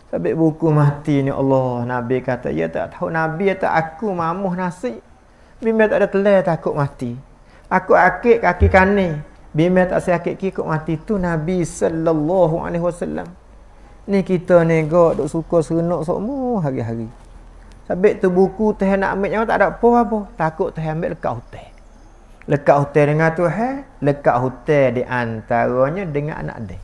tapi buku mati ni Allah Nabi kata ya tak tahu Nabi ya tak aku mamuh nasi bimbing tak ada telah takut mati aku akik kaki kanan bimbing tak sakit kaki kok mati itu Nabi sallallahu alaihi wasallam Ni kita ni gak duk suka serenak semua hari-hari. Sabik tu buku teh nak ambil nyawa tak ada apa apa. Takut teh ambil lekat hotel. Lekat hotel dengan tu he, lekat hotel di antaranya dengan anak dia.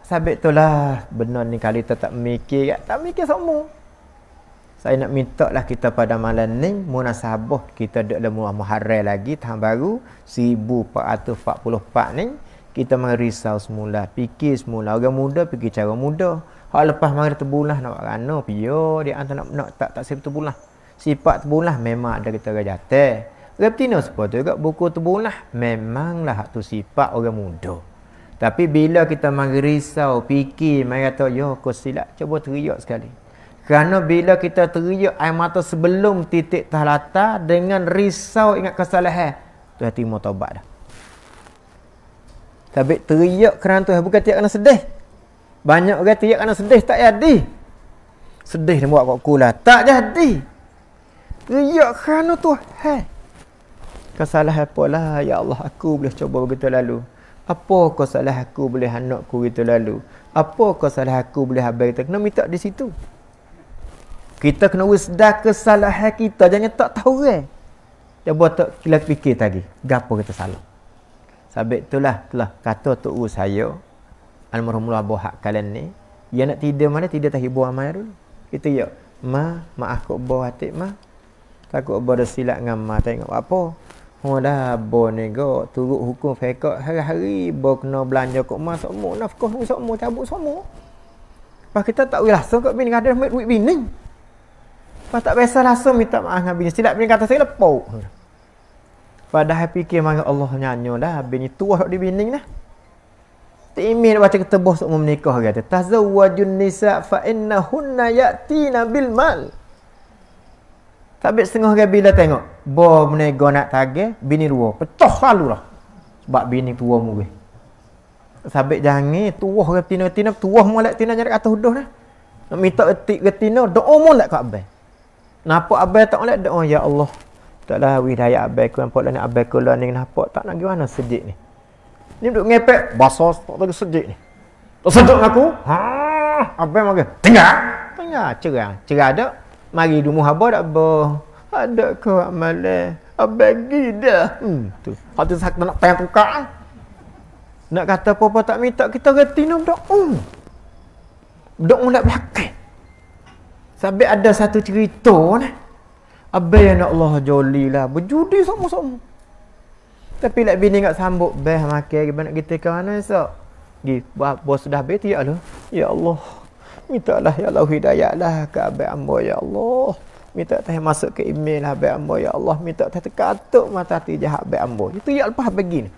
Sabik tu lah benar ni kali tu tak mikir tak mikir semua. Saya nak minta lah kita pada malam ni munasabah kita duk lemah muharrar lagi tahun baru 1444 ni kita mari risau semula fikir semula orang muda fikir cara muda hak lepas mari terbulah nak buat rana pio dia antara nak, nak tak tak sempat terbulah sifat terbulah memang ada kita orang jatuh Reptino seperti juga buku terbulah memanglah hak tu sifat orang muda tapi bila kita mari risau fikir mari kata yo aku silap cuba teriak sekali kerana bila kita teriak air mata sebelum titik tahlata dengan risau ingat kesalahan tu hati mau taubat dah tapi teriak kerana Tuhan bukan teriak kerana sedih. Banyak orang teriak kerana sedih tak jadi. Sedih dia buat kat kula. Tak jadi. Teriak kerana Tuhan. Hei. Kesalah apalah. Ya Allah aku boleh cuba begitu lalu. Apa kau salah aku boleh anakku begitu lalu. Apa kau salah aku boleh habis kita. Kena minta di situ. Kita kena wisdah kesalahan kita. Jangan tak tahu kan. Eh. Dia buat tak kira fikir lagi gapo kita salah. Sebab itulah telah kata tok guru saya almarhumullah Abu Hak kalian ni, dia nak tidur mana tidur tak ibu amai dulu. Kita ya, ma maaf kok bo atik ma. Takut bo ada silap dengan ma tengok apa. Oh dah bo ni go turut hukum fekak hari-hari bo kena belanja kok ma semua nafkah semua cabut semua. Pas kita tak wi langsung kok bini kada duit bini. Pas tak biasa langsung minta maaf dengan bini. Silap bini kata saya lepok. Padahal fikir mari Allah nyanyo dah bini tuah di bining dah. Timi nak baca kata bos umum nikah kata tazawwajun nisa fa innahunna yatina bil mal. Tapi setengah gabi bila tengok. Bo menego nak tage? bini ruo. Pecah lalu lah. Sebab bini tua mungkin. Sabik jangi tuah ke tina tuah molek tina jarak atau huduh dah. Nak minta etik ke tina doa molek kat abai. Napa abai tak molek doa ya Allah taklah wis daya abai ku pot lah ni abai ku lah ni nampak tak nak pergi mana sejik ni ni duduk ngepek basah tak tahu sejik ni tak sentuk aku ha abai makan tengah tengah cerah cerah ada mari dumu haba dak ba ada ke amalan eh. abai gida hmm tu hati sak nak tayang tukar eh. nak kata apa-apa tak minta kita reti nak dak um hmm. dak mulak belakang sabik ada satu cerita ni Abah yang Allah jolilah. Berjudi sama-sama. Tapi nak bini nak sambut. Bah makan. Bagaimana kita ke mana esok? Gi, bos dah beti ya Allah. Ya Allah. Minta lah ya Allah hidayah lah ke Abah Ambo ya Allah. Minta teh masuk ke email lah Abah Ambo ya Allah. Minta teh terkatuk mata hati jahat Abah Ambo. Itu ya lepas begini.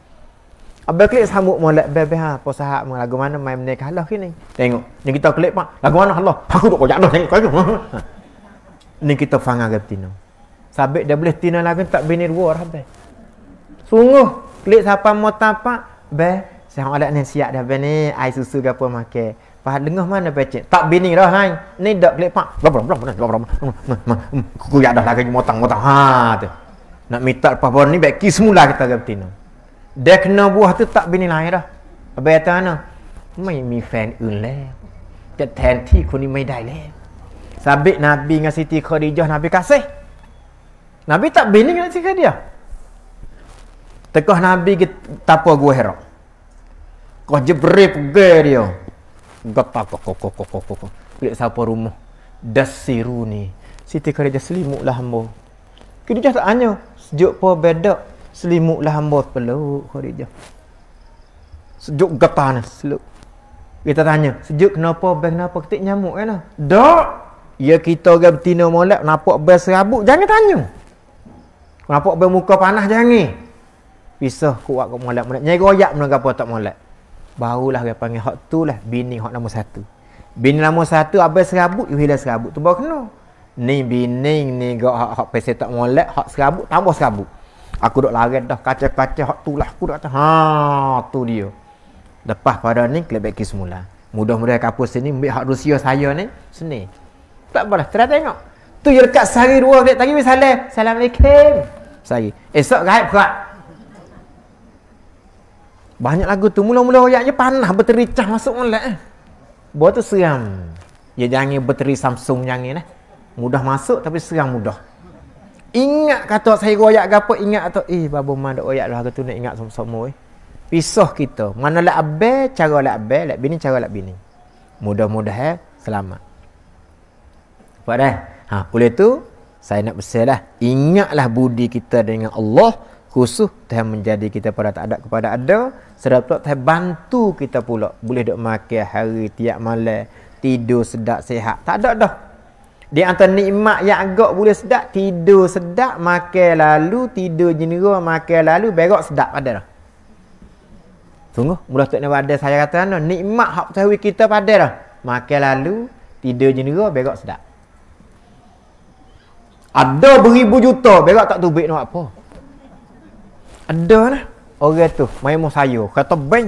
Abah klik sambut molek bebeh ha apa sahak lagu mana main benda Allah kini. Tengok. Ni kita klik pak. Lagu mana Allah? Aku tak kau jadah tengok kau. (laughs) Ni kita fanga gatino. Sabit dia boleh tina lagi tak bini dua orang habis. Sungguh. Klik siapa mau tapak. Be. Saya nak ni siap dah be ni. Air susu ke apa makan. Pahal dengah mana pecik. Tak bini dah hai. Ni dok klik pak. Blah blah blah blah blah blah dah lagi motang motang. Ha tu. Nak minta lepas bawah ni beki semula kita ke betina. Dia kena buah tu tak bini lain dah. Apa kata mana? Mai mi fan un le. Ke tanti kuni mai dai le. Sabik Nabi ngasih Siti Khadijah Nabi kasih. Nabi tak bini nak cakap dia. Tekah Nabi ke tapa gua herak. Kau jebrek pegai dia. Gata kok kok kok kok kok. Pilih siapa rumah. Dasiru ni. Siti kerja selimut lah hamba. Kedua tak tanya. Sejuk pa bedak. Selimut lah hamba peluk Khadijah. Sejuk gata ni. Seluk. Kita tanya. Sejuk kenapa? Bel kenapa? Ketik nyamuk kan? Ya tak. Ya kita orang betina molek. Nampak bel serabut. Jangan tanya. Kenapa abang muka panas je ni? Pisah kuat kau molat molat. Nyai royak mun apa tak molat. Barulah dia panggil hak tu lah bini hak nama satu. Bini nama satu abang serabut, you hilang serabut. Tu baru kena. Ni bini ni gak hak hak pesan tak molat, hak serabut tambah serabut. Aku dok larat dah kaca-kaca hak tu lah aku dok kata ha tu dia. Lepas pada ni kelebek semula. Mudah-mudahan kapus sini ambil hak Rusia saya ni seni. Tak apalah, terus tengok. Tu je dekat sehari dua dia tadi bagi salam. Assalamualaikum. Sehari. Esok gaib kuat. Banyak lagu tu mula-mula ayat je panah bertericah masuk molek eh. Buat tu seram. Ya jangan berteri Samsung jangan eh. Mudah masuk tapi seram mudah. Ingat kata saya royak gapo ingat atau eh babo mana royak lah tu nak ingat sama-sama eh. Pisah kita. Mana lak abe cara lak abe lak bini cara lak bini. Mudah-mudah eh selamat. Buat dah. Eh? Ha, oleh itu, saya nak pesanlah. Ingatlah budi kita dengan Allah. Khusus telah menjadi kita pada tak ada kepada ada. Serta pula telah bantu kita pula. Boleh duduk makan hari tiap malam. Tidur sedap, sihat. Tak ada dah. Di antara nikmat yang agak boleh sedap. Tidur sedap, makan lalu. Tidur jenera, makan lalu. Berok sedap pada dah. Sungguh, mula tak pada saya kata. Nikmat hak tahu kita pada dah. Makan lalu, tidur jenera, berok sedap. Ada beribu juta Berak tak tubik nak apa Ada lah Orang tu Main mu saya Kata bank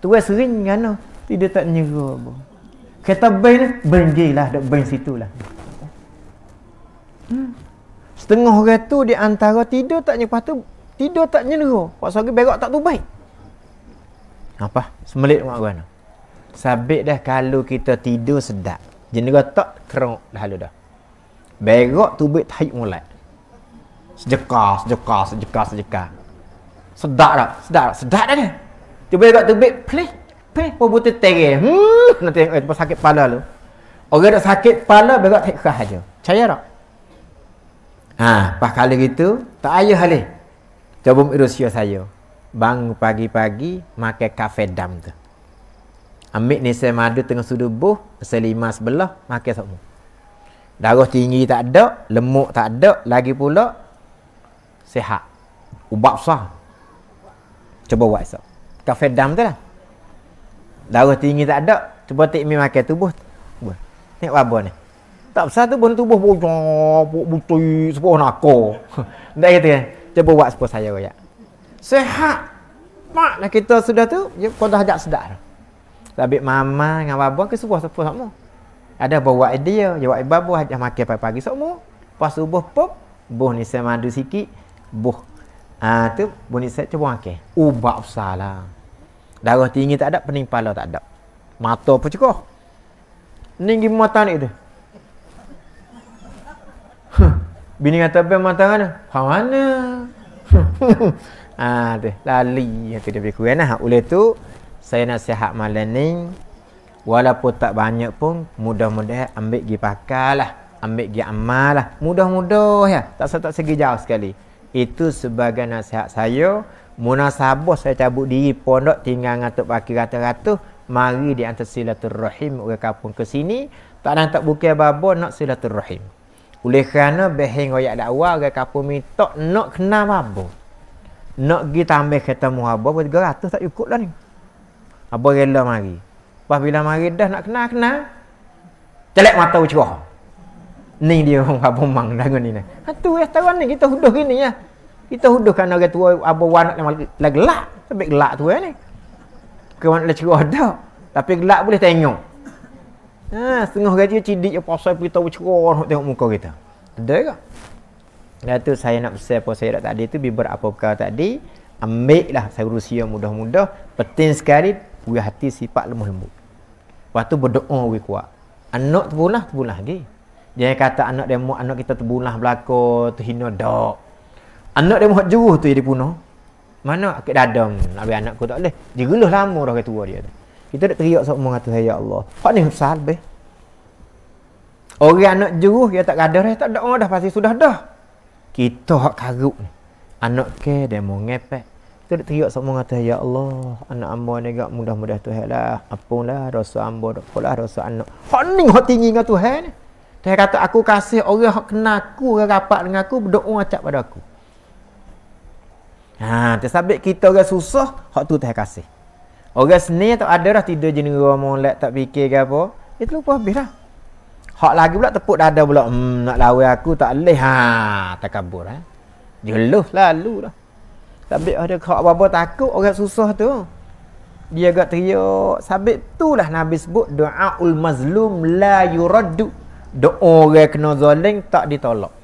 Tu kan sering kan no? Tidak tak nyeru apa Kata bank ni je lah Dek bank situ lah hmm. Setengah orang tu Di antara tidur tak nyeru tu Tidur tak nyeru Pasal lagi berak tak tubik Apa Semelit mak gua Sabit dah kalau kita tidur sedap. Jenis tak kerok dah halu dah. Berak tu bet tahi mulat. Sejeka, sejeka, sejeka, sejeka. Sedak dah, sedak dah, sedak dah ni. Tu berak tu bet pleh, pleh pun butuh tege. Hmm, nanti eh, tu sakit pala lu. Orang dah sakit pala berak tahi kah aja. Caya tak? Ha, pas kali gitu tak ayah halih. Coba irusia saya. Bang pagi-pagi makan kafe dam tu. Ambil ni madu tengah sudu buh, selima sebelah, makan semua darah tinggi tak ada, lemuk tak ada, lagi pula sehat, Ubat sah. Cuba buat esok. Kafe dam tu lah. Darah tinggi tak ada, cuba tak mi makan tubuh. Buat. Tengok apa ni. Tak besar tu pun tubuh bujuk, butuh, sepuh nak Tak (laughs) kata kan? Cuba buat sepuh saya raya. Sehat. Maklah kita sudah tu, ya, kau dah ajak sedar. Tapi mama dengan babuan ke sepuh-sepuh sama. Sepuh, sepuh ada bawa idea dia buat ya ibab buah dia makan pagi-pagi semua lepas subuh pop buh ni saya madu sikit buh ah ha, tu buh ni saya cuba makan ubat oh, besar darah tinggi tak ada pening kepala tak ada mata pun cekoh tinggi mata ni tu bini kata apa mata kan ha mana ah (laughs) ha, tu lali tu dia berkurang lah oleh tu saya nasihat malam ni Walaupun tak banyak pun mudah mudah ambil pergi pakar lah Ambil pergi amal lah Mudah-mudah ya Tak sempat segi jauh sekali Itu sebagai nasihat saya Munasabah saya cabut diri pondok Tinggal ngatuk pakai rata-rata Mari di antara silaturrahim Orang kampung ke sini Tak nak tak buka babo Nak silaturrahim Oleh kerana Behing royak dakwah Orang kampung ni nak kena babo Nak pergi tambah ketemu abu 300 tak cukup lah ni Abu rela mari Lepas bila mari dah nak kenal-kenal Celek mata cerah Ni dia orang Abu Mang dah ni. Ha tu ya tahun ni kita huduh gini ya. Kita huduh kan orang tua Abu Wan nak lagi gelak, sampai gelak tu ya ni. Ke mana lah cerah dah. Tapi gelak boleh tengok. Ha setengah gaji cidik je pasal kita cerah nak tengok muka kita. Sedar ke? Dan tu saya nak pesan apa saya dah tadi tu biber apa perkara tadi, ambil lah saya rusia mudah-mudah penting sekali we hati sifat lemah lembut. Lepas tu berdoa we kuat. Anak terbunah, terbunah lagi. Jangan kata anak dia mahu anak kita terbunah belaka, terhina, dok. Anak dia mahu juruh tu jadi punah. Mana akik dadam nak biar anak aku tak boleh. Jeruh lama dah ketua dia tu. Kita nak teriak sebab mengatu ya Allah. Pak ni besar be. Orang anak juruh dia tak ada dah tak ada dah pasti sudah dah. Kita hak karuk ni. Anak ke dia mau ngepek. Kita nak teriak semua kata, Ya Allah, anak ambo ni agak mudah-mudah Tuhan lah. Apalah, rasa ambo tak pula, rasa anak. Hening hati tinggi dengan Tuhan ni. Tuhan kata, aku kasih orang yang kena aku, orang rapat dengan aku, berdoa acak pada aku. Ha, tersabit kita orang susah, hak tu Tuhan kasih. Orang seni tak ada lah tidur jenis orang tak fikir ke apa. Itu lupa habis lah. Hak lagi pula tepuk dada pula. Hmm, nak lawai aku tak boleh. Ha, tak kabur. Ha. Eh. Jeluh lalu lah. Sabit ada kau apa-apa takut orang susah tu. Dia agak teriak. Sabit tu lah Nabi sebut doa ul mazlum la yuraddu. Doa orang kena zoling tak ditolak.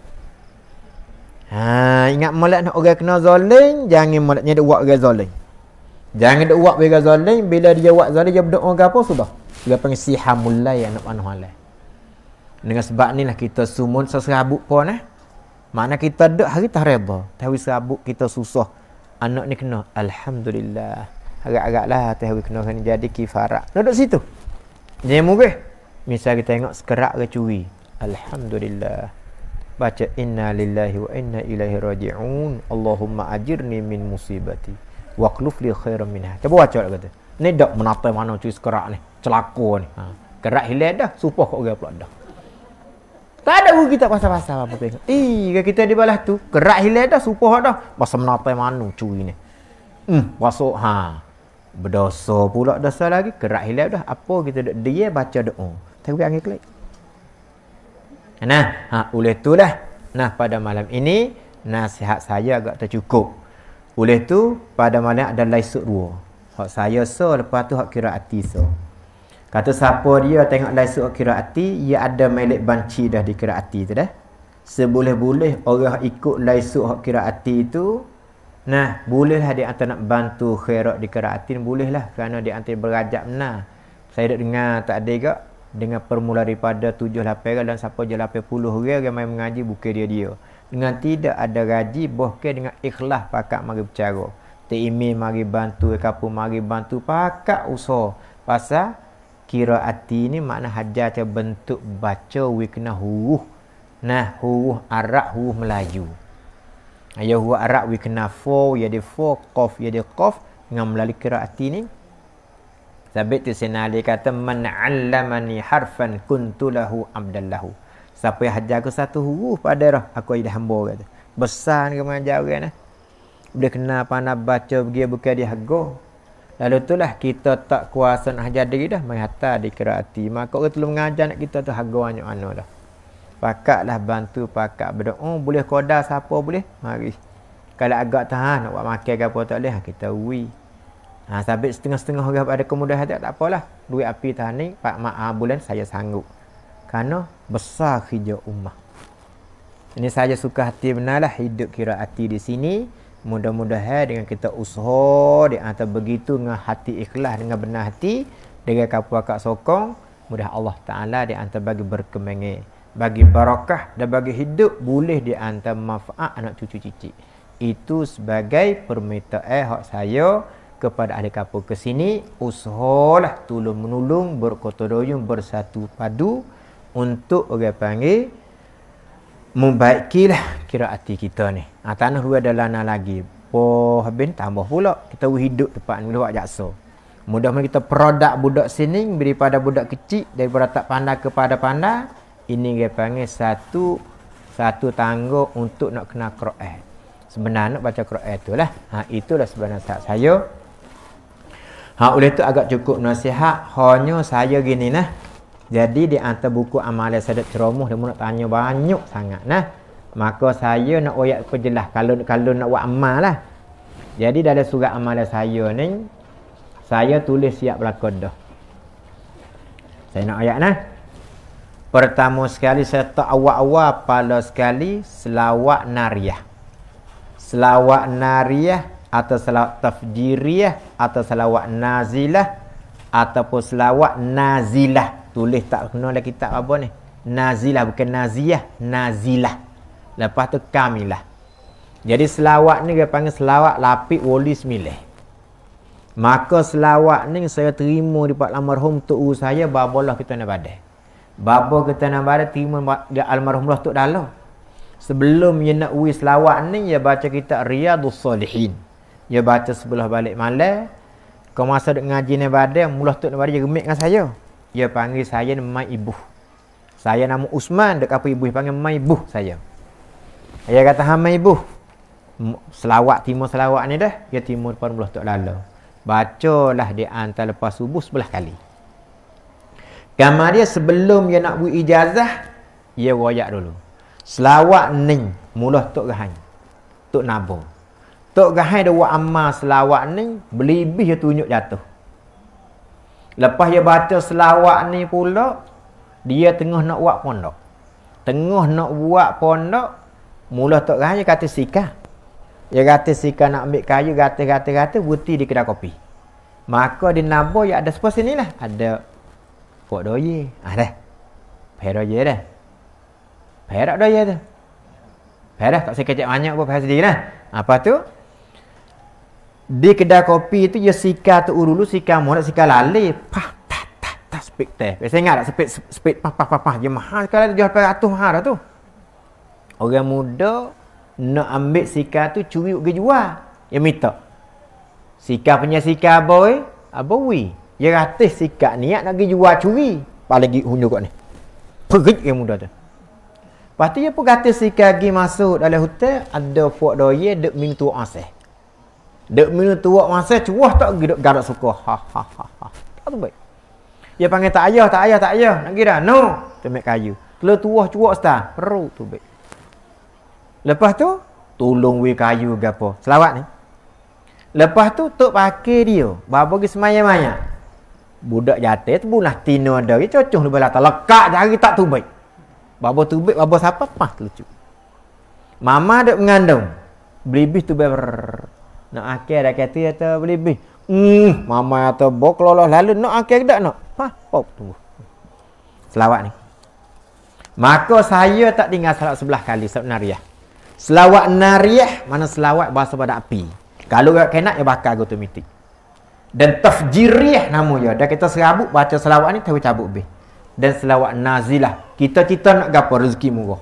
Ha, ingat malak nak orang kena zoling, jangan malaknya dia buat orang zoling. Jangan dia buat orang zoling, bila dia buat zoling, dia berdoa ke apa, sudah. Dia panggil sihamullah yang nak panuh eh. alai. Dengan sebab ni lah kita sumun seserabut pun eh. Makna kita duduk hari tak reba. Tapi serabut kita susah anak ni kena alhamdulillah agak-agaklah atas hari kena ni jadi kifarat duduk situ jangan mungkin misal kita tengok sekerak ke curi alhamdulillah baca inna lillahi wa inna ilaihi raji'un Allahumma ajirni min musibati wa li khairan minha cuba baca lah kata ni dak menapai mana curi sekerak ni celaka ni ha. kerak hilang dah supah kau orang pula dah tak ada guru kita pasal-pasal apa tengok. Ih, kita di balas tu, gerak hilang dah, supah dah. Masa menapai mana curi ni. Hmm, masuk ha. Berdosa pula dosa lagi, gerak hilang dah. Apa kita dek dia baca doa. Tak boleh angin kelik. Nah, ha, oleh tu lah. Nah, pada malam ini, nasihat saya agak tercukup. Oleh tu, pada malam ada laisuk ruang. Hak saya so, lepas tu hak kira hati so. Kata siapa dia tengok dari suruh kiraati, ia ada milik banci dah di kiraati tu dah. Seboleh-boleh orang ikut dari suruh kiraati tu, nah, bolehlah dia antara nak bantu khairat di kiraati ni, bolehlah. Kerana dia antara berajak benar. Saya dah dengar tak ada ke, dengan permula daripada tujuh lapar dan siapa je lapar puluh orang yang main mengaji, bukan dia dia. Dengan tidak ada gaji, bahkan dengan ikhlas pakat mari bercara. Tak imin mari bantu, kapu mari bantu, pakat usaha. Pasal, qiraati ni makna hajar tu bentuk baca we kena huruf nah huruf arab huruf melayu ayah huruf arab we kena fo ya de fo ya qaf ya de qaf dengan melalui qiraati ni sabit tu senali kata man 'allamani harfan kuntu lahu abdallahu siapa yang hajar aku satu huruf pada dah aku jadi hamba kata besar ni mengajar orang nah boleh kena pandai baca pergi bukan dia hago Lalu tu lah kita tak kuasa nak hajar diri dah. Mereka dikira hati. Maka orang telah mengajar anak kita tu harga banyak mana dah. lah bantu pakat berdoa. Oh, boleh koda apa boleh? Mari. Kalau agak tahan nak buat makan ke apa tak boleh. Ah, kita wui. Ha, ah, sabit setengah-setengah orang ada kemudahan tak, tak apalah. Duit api tahan ni. Pak Mak ah, bulan saya sanggup. Kerana besar hijau umat. Ini saja suka hati benarlah hidup kira hati di sini. Mudah-mudahan dengan kita usaha di atas begitu dengan hati ikhlas dengan benar hati dengan kapu akak sokong, mudah Allah Taala di antara bagi berkemenge, bagi barakah dan bagi hidup boleh di antara manfaat anak cucu cici. Itu sebagai permintaan hak saya kepada ahli kapu ke sini usahalah tolong menolong berkotoroyung bersatu padu untuk orang panggil membaikilah kira hati kita ni. Ha, ah, tanah ruah adalah nak lagi. Poh habis tambah pula. Kita hidup tempat ni lewat jaksa. Mudah-mudahan kita produk budak sini daripada budak kecil. Daripada tak pandai kepada pandai. Ini dia panggil satu satu tangga untuk nak kena Quran. Sebenarnya nak baca Quran tu lah. Ha, itulah sebenarnya saat saya. Ha, oleh tu agak cukup nasihat. Hanya saya gini lah. Jadi di antara buku amal sadat ceromoh dia nak tanya banyak sangat nah. Maka saya nak oiak perjelas kalau kalau nak buat amal lah. Jadi dalam surat amalan saya ni saya tulis siap berlaku dah. Saya nak ayat nah. Pertama sekali saya tak awak-awak pada sekali selawat nariah, Selawat nariah atau selawat tafjiriyah atau selawat nazilah ataupun selawat nazilah tulis tak kena dalam kitab apa ni nazilah bukan naziah nazilah lepas tu kamilah jadi selawat ni dia panggil selawat lapik wali sembilan maka selawat ni saya terima di pak almarhum tu guru saya babalah kita nak badai babo kita nak badai terima di lah tu dalam sebelum dia nak uis selawat ni dia baca kita riyadus salihin dia baca sebelah balik malam kau masa duk ngaji ni badai mulah tu nak badai dia remik dengan saya dia panggil saya mai ibu. Saya nama Usman, dekat apa ibu dia panggil mai ibu saya. Ayah kata ha mai ibu. Selawat timur selawat ni dah, dia timur pun belah tak lalu. Bacalah dia antara lepas subuh sebelah kali. Gambar dia sebelum dia nak buat ijazah, dia royak dulu. Selawat ni mulah tok gahai. Tok nabo. Tok gahai dia buat amal selawat ni, belibih dia tunjuk jatuh. Lepas dia baca selawat ni pula, dia tengah nak buat pondok. Tengah nak buat pondok, mula tak raya kata sikah. Dia kata sikah nak ambil kayu, rata-rata-rata, buti di kedai kopi. Maka di nabur yang ada sepuluh sini lah. Ada Pak Doye. Ah, dah. Perak je dah. Perak Doye tu. Perak tak saya kecek banyak pun pasal sendiri lah. Apa tu? di kedai kopi tu ia ya sika tu uru sika mu nak sika lali, pa ta ta ta speak teh biasa eh, ingat tak speak speak pa pa pa pa dia mahal sekali tu jual peratus mahal dah tu orang muda nak ambil sika tu curi ke jual yang minta sika punya sika boy abawi dia ratis sika niat nak pergi jual curi paling gig hunyu kot ni perit orang muda tu Lepas tu dia ya pun kata sikit lagi masuk dalam hotel Ada puak doye dek minta tu asih Dek minum tuak masa cuah tak pergi duk garak suka. Ha ha ha ha. Tak tu baik. Dia panggil tak ayah, tak ayah, tak ayah. Nak pergi dah. No. Temek kayu. Telur tuah cuak setah. Peru tu baik. Lepas tu, tolong we kayu ke apa. Selawat ni. Lepas tu, tak pakai dia. Bapa pergi semaya-maya. Budak jatuh tu pun lah tina ada. Dia cocok lupa lah. Lekak jari tak tu baik. Bapa tu baik, bapa siapa? Pas lucu. Mama dia mengandung. Belibis tu baik nak akhir dah kata kata boleh bih. Hmm, mama kata bok lolos lalu nak akhir dah nak. Ha, pop tunggu. Selawat ni. Maka saya tak tinggal salat sebelah kali salat nariah. Selawat nariah mana selawat bahasa pada api. Kalau tak kena ya bakar go mitik. Dan tafjiriah nama dia. Dah kita serabut baca selawat ni tahu cabut bih. Dan selawat nazilah. Kita cita nak gapo rezeki murah.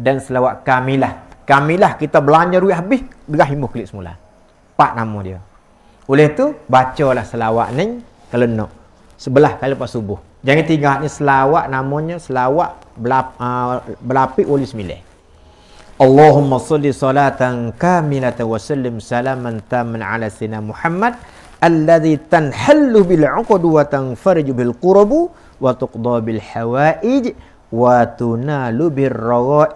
Dan selawat kamilah. Kamilah kita belanja duit habis, berahimuh kulit semula empat nama dia. Oleh tu, bacalah selawat ni kalau nak. Sebelah kali lepas subuh. Jangan tinggal ni selawat namanya selawat belap, uh, ah, belapik oleh sembilan. Allahumma salli salatan kamilatan wa sallim salaman taman ala sina Muhammad alladhi tanhallu bil wa tanfarju bil wa tuqda bil wa tunalu bil wa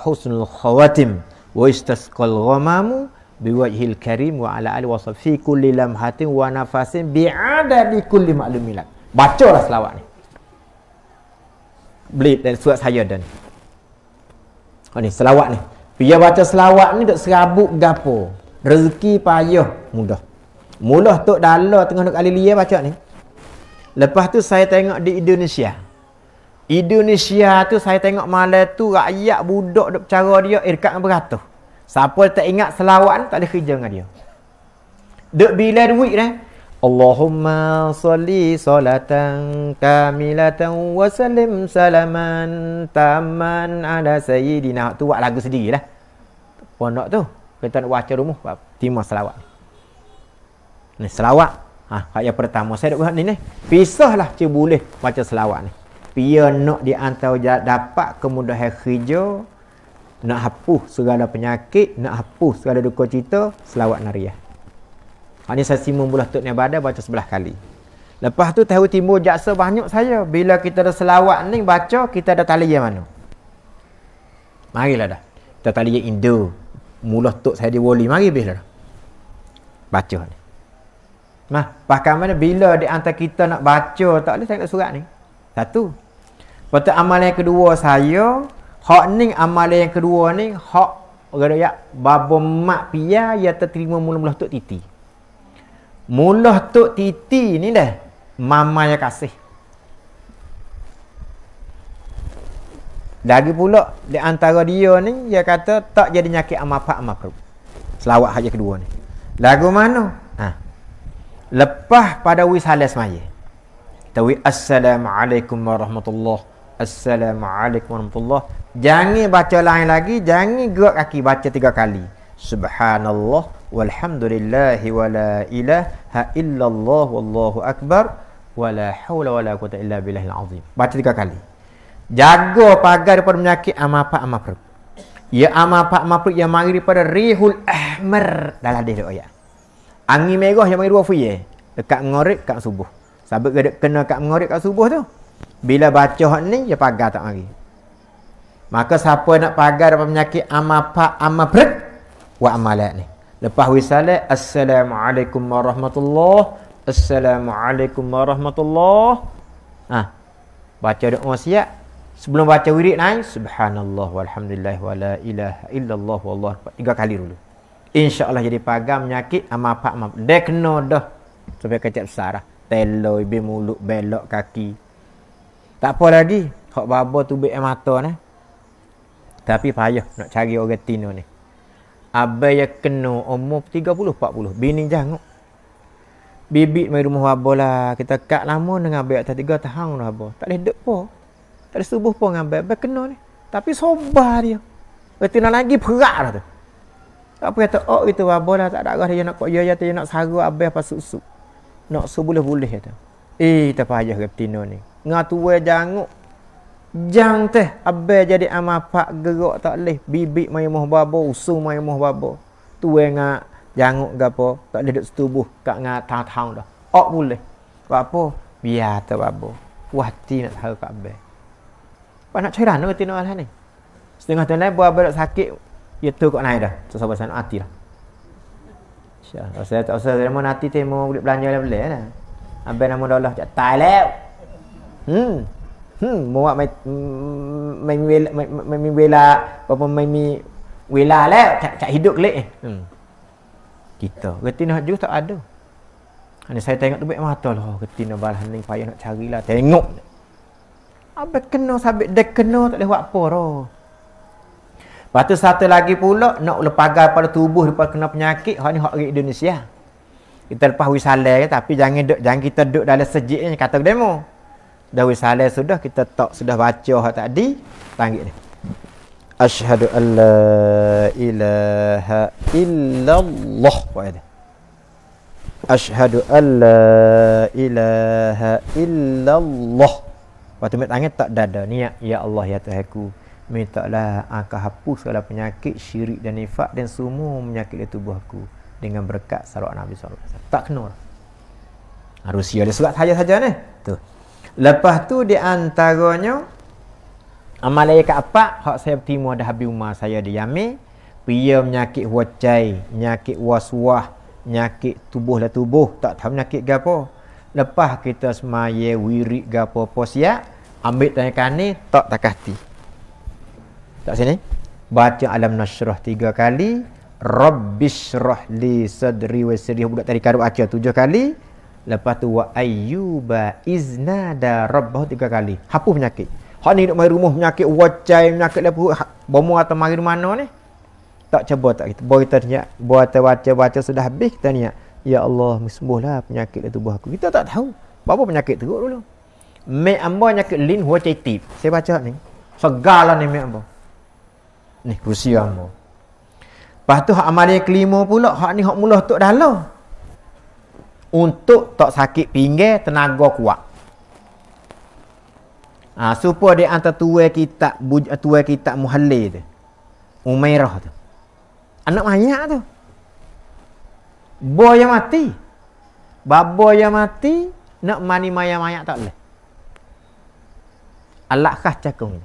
husnul khawatim wa istasqal ghamamu biwajhil karim wa ala alihi wasallam fi kulli lamhatin wa nafasin bi adadi kulli ma'lumilat. Bacalah selawat ni. Beli dan surat saya dan. Oh ni selawat ni. Biar baca selawat ni tak serabut gapo. Rezeki payah mudah. Mula tok dala tengah nak alilia baca ni. Lepas tu saya tengok di Indonesia. Indonesia tu saya tengok malam tu rakyat budak duk cara dia irkat eh, beratus. Siapa tak ingat selawat tak ada kerja dengan dia. Dek bila duit dah. Allahumma salli salatan kamilatan wa salim salaman taman ala sayyidina. Tu buat lagu sendiri lah. Pondok tu. Kita nak baca rumah. Terima selawat. Ni selawat. Ha, hak yang pertama saya nak buat ni ni. Pisahlah cik boleh baca selawat ni. Pia nak diantau dapat kemudahan hijau nak hapus segala penyakit, nak hapus segala duka cita, selawat nariah. Ha ni saya simun pula tok ni baca sebelah kali. Lepas tu tahu timur jaksa banyak saya. Bila kita ada selawat ni baca, kita ada tali yang mana? Marilah dah. Kita tali yang indo. Mula tok saya di wali, mari bila dah. Baca ni. Nah, pakai mana bila di antara kita nak baca tak boleh saya kat surat ni. Satu. Pertama amalan yang kedua saya Hak ni amalan yang kedua ni hak gara ya babo mak pia ya terima mula-mula tok titi. Mula tok titi ni dah mama yang kasih. Lagi pula di antara dia ni dia kata tak jadi nyakit amak pak amak perut. Selawat hak yang kedua ni. Lagu mana? Ha. Lepas pada wis halas semaya. Tawi assalamualaikum warahmatullahi Assalamualaikum warahmatullahi Jangan baca lain lagi, jangan gerak kaki baca tiga kali. Subhanallah walhamdulillahi wala ilaha illallah wallahu akbar wala haula wala quwata illa billahil azim. Baca tiga kali. Jaga pagar daripada menyakit amapak amapak. Ya amapak amapak yang mari daripada rihul ahmar dalam hadis doa Angin merah yang mari dua fuye eh. dekat ngorik kat subuh. Sebab kena kat ngorik kat subuh tu. Bila baca ni ya pagar tak mari. Maka siapa nak pagar daripada penyakit amal pa amal berat wa amalat ni. Lepas wisalat assalamualaikum warahmatullahi assalamualaikum warahmatullahi. Ah. Ha. Baca doa siap. Sebelum baca wirid naik subhanallah walhamdulillah wala ilaha illallah wallahu tiga kali dulu. Insyaallah jadi pagar penyakit amal pak amal. Dek kena dah. Sampai kecap besar lah. Teloi, bimuluk, belok, kaki. Tak apa lagi. Hak babo tu bik mata ni. Tapi payah nak cari orang Tino ni. Abai yang kena umur 30-40. Bini jangan. Bibit mari rumah abu lah. Kita kat lama dengan abai atas tiga tahun lah abu. Tak boleh hidup pun. Tak ada subuh pun dengan abai. Abai kena ni. Tapi sobar dia. Berarti nak lagi perak lah tu. Tak apa kata, oh itu abu lah. Tak ada arah dia nak kok ya ya. Dia nak saru abai apa susu. Nak subuh boleh-boleh tu. Eh, tak payah ke tino ni. Ngatua jangan jang teh abai jadi amak pak gerak tak leh bibik mai moh babo usung mai moh babo tu nga janguk gapo tak leh duk setubuh kak nga ta tahun dah ok boleh apa biar tu babo wati nak tahu kak abai apa nak cairan nak tino alah ni setengah tahun lain buat sakit ya tu kok naik dah so sabar sana hati lah Ya, saya tak usah saya mahu nanti saya mahu belanja lah boleh lah. Eh. Abang nama dah lah, Tak lew. Hmm hmm มว่าไม่ไม่มีเวลาไม่ไม่มีเวลาเพราะมันไม่มีเวลาแล้วจะจะ lah, eh. hidup เลย hmm. kita getina juga tak ada Ani saya tengok tu baik mata lah getina oh, lah balah ni payah nak carilah tengok apa kena sabit dek kena tak boleh buat apa roh Lepas satu lagi pula nak lepaga pada tubuh daripada kena penyakit hak ni hak orang Indonesia. Kita lepas wisale tapi jangan duk jangan kita duk dalam sejiknya kata demo dah salah sudah kita tak sudah baca hak tadi panggil dia asyhadu an ilaha illallah wa ada asyhadu an ilaha illallah waktu mai tangan tak dada niat ya Allah ya Tuhanku lah aku hapus segala penyakit syirik dan nifak dan semua penyakit di tubuhku dengan berkat salawat Nabi sallallahu alaihi wasallam tak kena Harus dia surat saja saja ni. Tu. Lepas tu di antaranya amalan yang apa? hak saya bertimu dah habis umur saya di Yamin pia menyakit wacai menyakit waswah menyakit tubuh lah tubuh tak tahu menyakit gapo. apa lepas kita semaya wirik ke apa ambil tanya kani tak tak hati tak sini baca alam nasrah tiga kali rabbishrah li sadri wa sadri budak tadi karu aja tujuh kali Lepas tu wa ayyuba iznada rabbahu tiga kali. Hapu penyakit. Hak ni duk mari rumah penyakit wacai penyakit lepas lah, tu bomo atau mari mana ni? Tak cuba tak kita. Boleh kita niat buat baca baca sudah habis kita niat. Ya Allah sembuhlah penyakit dalam tubuh aku. Kita tak tahu. Apa penyakit teruk dulu. Me ambo penyakit lin wacai tip. Saya baca ni. Segala ni me ambo Ni kursi ambo. Lepas tu hak amalan kelima pula hak ni hak mula tok dalam untuk tak sakit pinggir tenaga kuat. Ha, supaya dia antara tua kita eh, tua kita muhalli tu. Umairah tu. Anak banyak tu. Boy yang mati. Babo yang mati nak mani maya maya tak boleh. Alak kah cakung.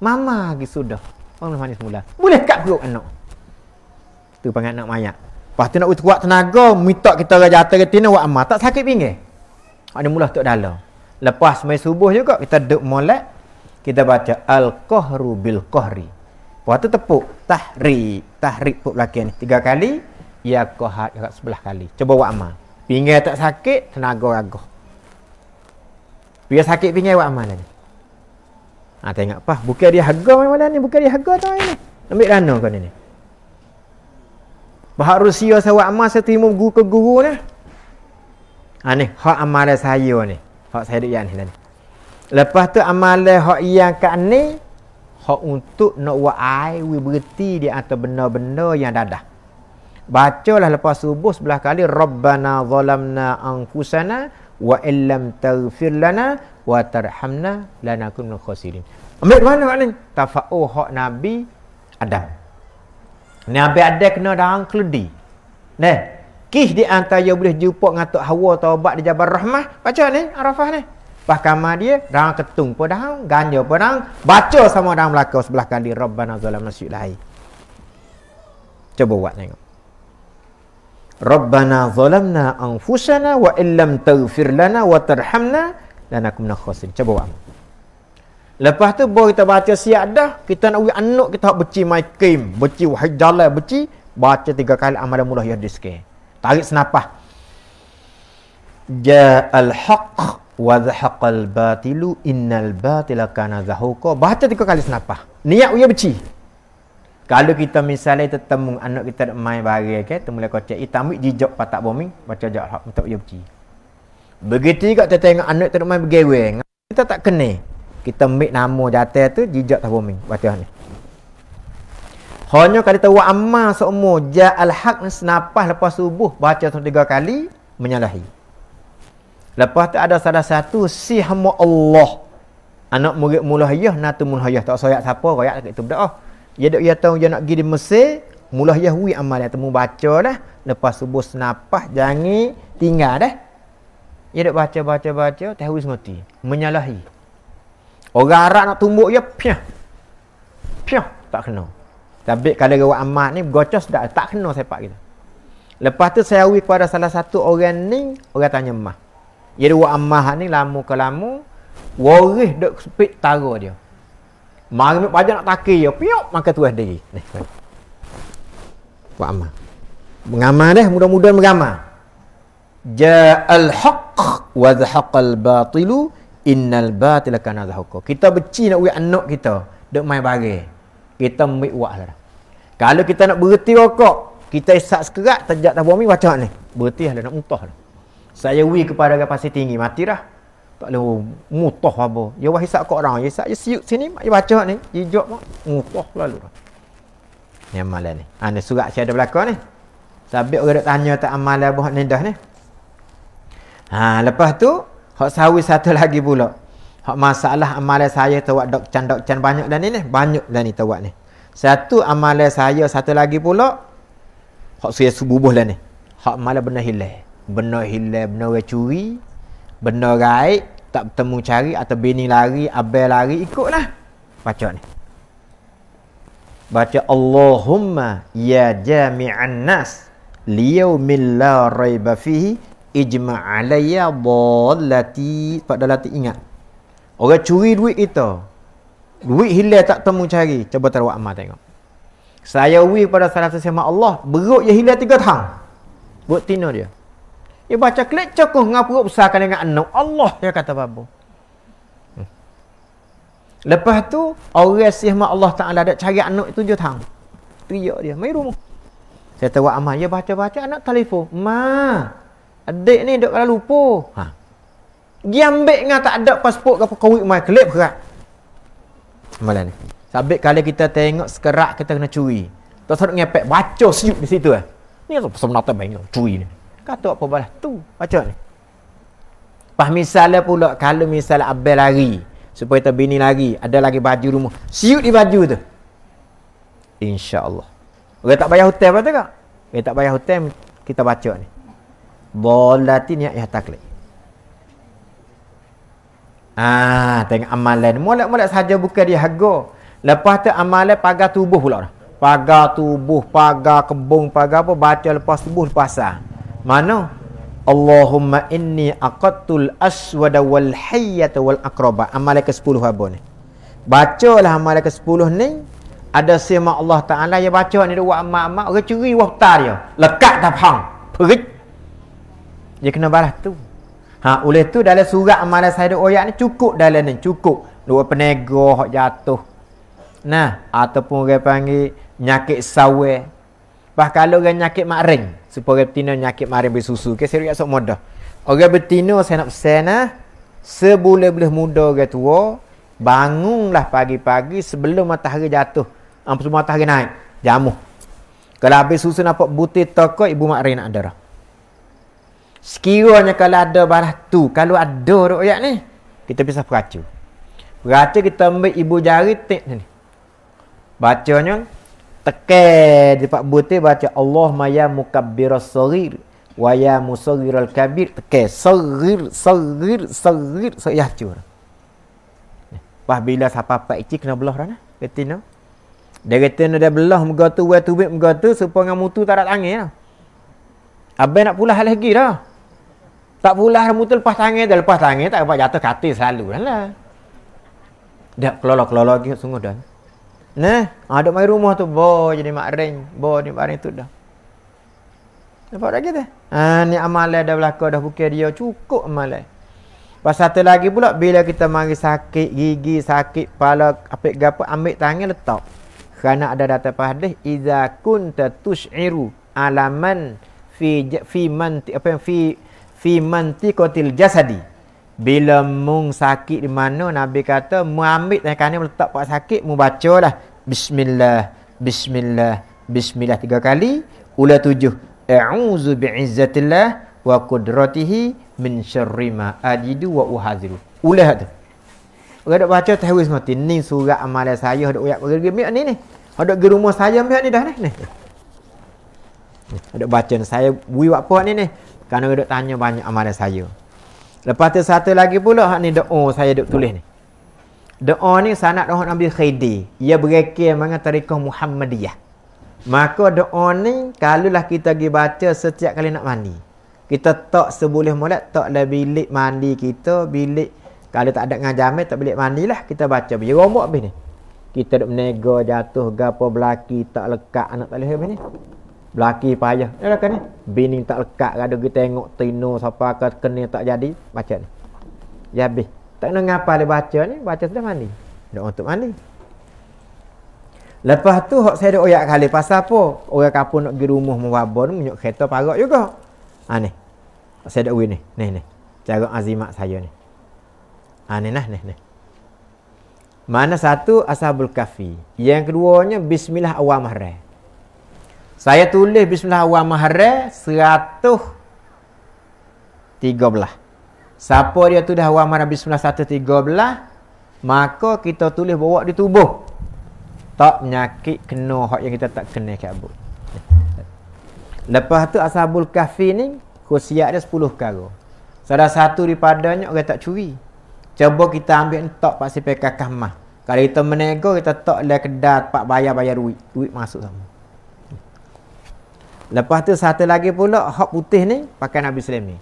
Mama lagi sudah. Orang mani semula. Boleh kat grup anak. Tu pangkat anak mayak. Lepas tu nak kuat tenaga, minta kita raja atas reti ni, buat amal. Tak sakit pinggir. Ini mula untuk dalam. Lepas semai subuh juga, kita duduk molek. Kita baca, Al-Qahru Bil-Qahri. Lepas tu tepuk. Tahri, Tahri, pun lagi ni. Tiga kali. Ya kohat. Ya sebelah kali. Cuba buat amal. Pinggir tak sakit, tenaga raguh. Biar sakit pinggir, buat amal lagi. Ha, tengok apa. Bukan dia harga malam ni. Bukan dia harga tau ni. Ambil rana kau ni ni. Baharu siya sawat amal saya terima guru ke guru ni. Ha ni, hak amal saya ni. Hak saya duk yang ni. Lepas tu amal hak yang kat ni, hak untuk nak buat air, we berhenti di atas benda-benda yang dadah. Bacalah lepas subuh sebelah kali, Rabbana zalamna angkusana wa illam taghfir lana wa tarhamna lanakun khasirin. Ambil mana hak ni? Tafa'u hak Nabi Adam. Ni ambil adik kena dalam keledi. Ni. Kis di antara yang boleh jumpa dengan Tok Hawa Taubat di Jabal Rahmah. Baca ni, Arafah ni. Bahkamah dia, dalam ketung pun dalam, ganja pun dalam. Baca sama dalam belakang sebelah kandir. Rabbana zalam nasyid lahir. Cuba buat tengok. Rabbana zalamna anfusana wa illam tawfir lana wa tarhamna lana kumna khusin. Cuba buat tengok. Lepas tu boleh kita baca siap dah, kita nak ui anak kita beci my Kim beci wahid jalan beci, baca tiga kali amalan mulah ya diske. Tarik senapah. Ja al haqq wa zahaqal batilu innal batila kana zahuqa. Baca tiga kali senapah. Niat ui beci. Kalau kita misalnya tertemu anak kita nak main bari ke, temu le kocak itam jijok patak bombing, baca ja al haqq untuk ui beci. Begitu juga kita tengok anak tu nak main bergerak, kita tak kenal kita ambil nama jatuh tu jejak tak bumi baca ni hanya kata tahu amma seumur ja al haq senapah lepas subuh baca tu tiga kali menyalahi lepas tu ada salah satu si Allah anak murid mulahiyah natu mulahiyah tak sayak siapa royak dekat tu berdoa oh. dia dok dia tahu dia nak pergi di Mesir mulahiyah wi amal dia temu baca lah lepas subuh senapah jangan tinggal dah dia dok baca baca baca tahu semati menyalahi Orang Arab nak tumbuk je, piah. Piah, tak kena. Tapi kalau orang amat ni, gocos dah tak kena sepak kita. Lepas tu saya awi kepada salah satu orang ni, orang tanya mah. Jadi orang amat ni lama ke lama, waris dek sepik taruh dia. Mari mak nak takir je, piah, maka tuas diri. Ni, Buat amat. Mengamal deh mudah-mudahan mengamal. Ja'al haqq wa zahaqal batilu innal batil kana zahuka kita benci nak urat anak kita dak main bare kita ambil wak lah kalau kita nak berhenti rokok kita isak sekerat tajak tabu mi macam ni berhenti lah nak muntah lah saya wui kepada orang pasir tinggi mati lah tak boleh muntah apa ya wah isak kok orang ya, isap je siut sini mak je baca ni hijau ya, mak muntah lalu lah ni amalan ni ada ha, surat saya ada belakang ni sabit orang nak tanya tak amalan buat ni dah ni Ha, lepas tu Hak sawi satu lagi pula. Hak masalah amalan saya tawak dok can dok can banyak dan ini banyak dan ni tawak ni. Satu amalan saya satu lagi pula. Hak saya subuh lah ni. Hak malah benar hilang. Benar hilang, benar curi, benar gaib, tak bertemu cari atau bini lari, abel lari ikutlah. Baca ni. Baca Allahumma ya jami'an nas liyaumil la raiba fihi ijma alayya dallati pada latih ingat orang curi duit itu, duit hilang tak temu cari cuba tarawak amal tengok saya wi pada salah satu sama Allah beruk je hilang tiga tahun buat tino dia dia baca klik cokoh dengan perut besar kan dengan anak Allah dia kata babu hmm. Lepas tu orang sama Allah Taala dak cari anak itu je tahu. Teriak dia, mai rumah. Saya tahu amal dia baca-baca anak telefon. Ma, adik ni dok kala lupa. Ha. Gi ambil ngah tak ada pasport ke kawit mai kelip kerat. Malam ni. Sabik kali kita tengok sekerak kita kena curi. Tak sadar ngepek baca sejuk di situ eh. Ni apa semenata main curi ni. Kata apa balas tu. Baca ni. Pas misalnya pula kalau misal abel lari supaya tak bini lari, ada lagi baju rumah. Siut di baju tu. Insya Allah. Orang tak bayar hotel apa tak? kak? Orang tak bayar hotel, kita baca ni. Dolatin ya, ya taklid. Ah, tengok amalan. Molek-molek saja buka dia harga. Lepas tu amalan pagar tubuh pula dah. Pagar tubuh, pagar kebung, pagar apa baca lepas tubuh lepas asar. Ah. Mana? Allahumma inni aqattul aswada wal hayyata wal aqraba. Amalan ke-10 apa ni? Bacalah amalan ke-10 ni. Ada sema Allah Taala yang baca ni dia buat amal-amal receri waktu dia. Lekat tak faham. Perik dia kena balas tu ha oleh tu dalam surat amalan saya oyak ni cukup dalam ni cukup dua penego hok jatuh nah ataupun orang panggil nyakit sawe bah kalau orang nyakit makring supaya betina nyakit makring bagi susu ke saya sok modah orang betina saya nak pesan nah sebulan-bulan muda orang tua bangunlah pagi-pagi sebelum matahari jatuh sebelum matahari naik jamuh kalau habis susu nampak butir tokoh ibu makring nak darah Sekiranya kalau ada barah tu, kalau ada dok ni, kita pisah peraca. Peraca kita ambil ibu jari tek ni. Bacanya di Pak Bute baca Allah ya mukabbiras sagir wa ya musawwiral kabir Teke sagir sagir sagir saya hancur. Pas bila siapa pak cik kena belah rana? Ketina. Eh? Dia kata nak dah belah muka tu, wai tubik muka tu, supaya dengan mutu tak ada tangan lah. Eh? Abang nak pulah lagi dah. Tak pula rambut tu lepas tangan dah lepas tangan tak apa jatuh katil selalu dah lah. Dah kelola-kelola lagi sungguh dah. Nah, ada ah, mai rumah tu bo jadi mak ring, bo ni makring tu dah. Dapat lagi ah, dah. Ha ni amalan dah belaka dah bukan dia cukup amalan. Pas satu lagi pula bila kita mari sakit gigi, sakit kepala, apa gapo ambil tangan letak. Kerana ada data hadis iza kunta tus'iru alaman fi fi man apa yang fi fi mantiqatil jasadi bila mung sakit di mana nabi kata mu ambil tangan kanan letak pak sakit mu bacalah bismillah bismillah bismillah tiga kali ula tujuh a'udzu bi'izzatillah wa qudratihi min syarri ma ajidu wa uhadziru Ula tu orang nak baca tahwil semati ni surat amalan saya ada ayat pergi ni ni ni ada pergi rumah saya ni dah ni ni ada baca saya bui apa ni ni kerana dia tanya banyak amalan saya. Lepas tu satu lagi pula hak ni doa oh, saya duk tulis ni. Doa oh, ni sanad doa Nabi Khidir. Ia berakhir dengan tarikh Muhammadiyah. Maka doa oh, ni kalulah kita pergi baca setiap kali nak mandi. Kita tak seboleh molek tak lah bilik mandi kita bilik kalau tak ada dengan jamil tak bilik mandilah kita baca biar rombok habis ni. Kita duk menega jatuh gapo belaki tak lekat anak tak leher habis ni. Laki payah. Ya lah kan ni. Bini tak lekat. Ada pergi tengok tino siapa ke kena tak jadi. Baca ni. Ya habis. Tak kena ngapa dia baca ni. Baca sudah mandi. Dia untuk mandi. Lepas tu hok saya ada oyak kali. Pasal apa? Orang kapur nak pergi rumah mewabon. Menyuk kereta parok juga. Ha ni. Saya ada uin ni. Ni ni. Cara azimat saya ni. Ha ni lah ni ni. Mana satu asabul kafi. Yang keduanya bismillah awal mahrah. Saya tulis bismillah awal tiga belah. Siapa dia tu dah awal maharam bismillah belah? maka kita tulis bawa di tubuh. Tak menyakit kena hak yang kita tak kena ke abu. Lepas tu ashabul kahfi ni khusyiat dia sepuluh perkara. Salah satu daripadanya orang tak curi. Cuba kita ambil entok pasal pekak mah. Kalau kita menego kita tak le lah kedai tak bayar-bayar duit, duit masuk sama. Lepas tu satu lagi pula hak putih ni pakai Nabi Sulaim ni.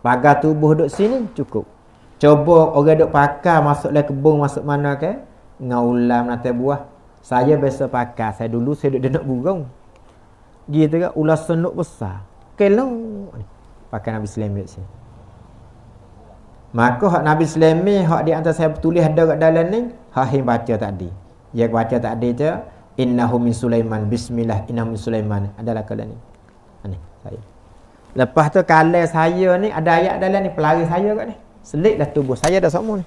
Pagar tubuh duk sini cukup. Cuba orang duk pakar masuk dalam kebun masuk mana ke? Ngau ulam nanti buah. Saya biasa pakar. Saya dulu saya duk denak burung. Gitu kan? Ular senuk besar. Kelong. Pakai Nabi Sulaim duk sini. Maka hak Nabi Sulaim hak di antara saya tulis ada kat dalam ni, hak yang baca tadi. Yang baca tadi je, ta innahu min sulaiman bismillah innahu min sulaiman adalah kalau ni ha, ni saya lepas tu kalau saya ni ada ayat dalam ni pelari saya kat ni selit dah tubuh saya dah semua ni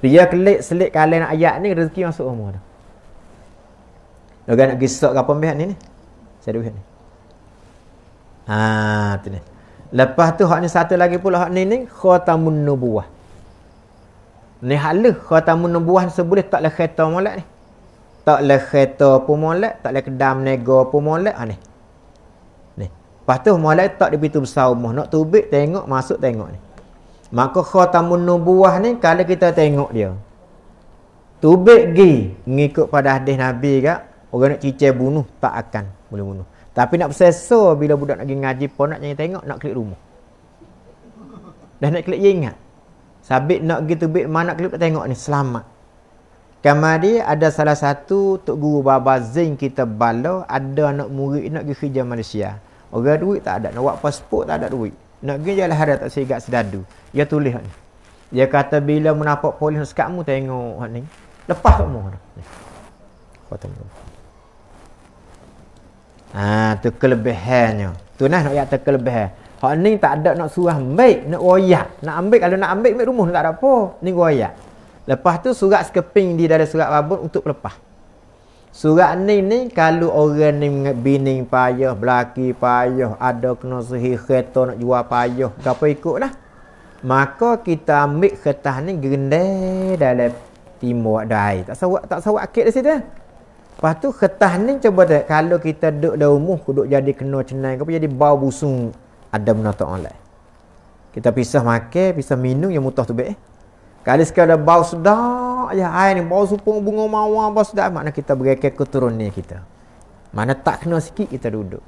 dia kelik selit kalau nak ayat ni rezeki masuk semua dah Lagi nak gisok ke apa mihat ni ni saya duit ni ha tu ni lepas tu hak ni satu lagi pula hak ni ni khatamun nubuwah Ni halah khatamu nubuhan seboleh taklah kereta molat ni. Taklah kereta pun molat, taklah kedam nego pun molat ah, ha, ni. Ni. Pastu molat tak di pintu besar rumah nak tubik tengok masuk tengok ni. Maka khatamu nubuah ni kalau kita tengok dia. Tubik gi mengikut pada hadis Nabi ke, orang nak cicai bunuh tak akan boleh bunuh. Tapi nak berseso bila budak nak pergi ngaji pun nak tengok nak klik rumah. Dah nak klik ingat. Sabit nak pergi tubik mana kelip tengok ni selamat. Kemari ada salah satu tok guru Baba Zain kita bala ada anak murid nak pergi kerja Malaysia. Orang duit tak ada nak buat pasport tak ada duit. Nak pergi jalan hara tak sigak sedadu. Dia tulis ni. Dia kata bila menapak polis sekat mu tengok hak ni. Lepas kat mu. Kau Ah tu kelebihannya. Tu nah nak ya tu kelebihannya. Hak ni tak ada nak suruh ambil, nak royak. Nak ambil kalau nak ambil ambil rumah tak ada apa. Ni royak. Lepas tu surat sekeping di dalam surat babun untuk lepas. Surat ni ni kalau orang ni bini payah, belaki payah, ada kena sihir kereta nak jual payah, apa ikut lah. Maka kita ambil kertas ni gerendai dalam timur ada air. Tak sawak tak sawak akik di situ. Lepas tu kertas ni cuba tak kalau kita duduk dalam rumah duduk jadi kena cenai ke jadi bau busung. Ada Adam bin Ta'ala. Kita pisah makan, pisah minum yang mutah tu baik. Eh? Kali sekali ada bau sedap ya air ni bau supung bunga mawar bau sedap makna kita berekek keturun ni kita. Mana tak kena sikit kita duduk.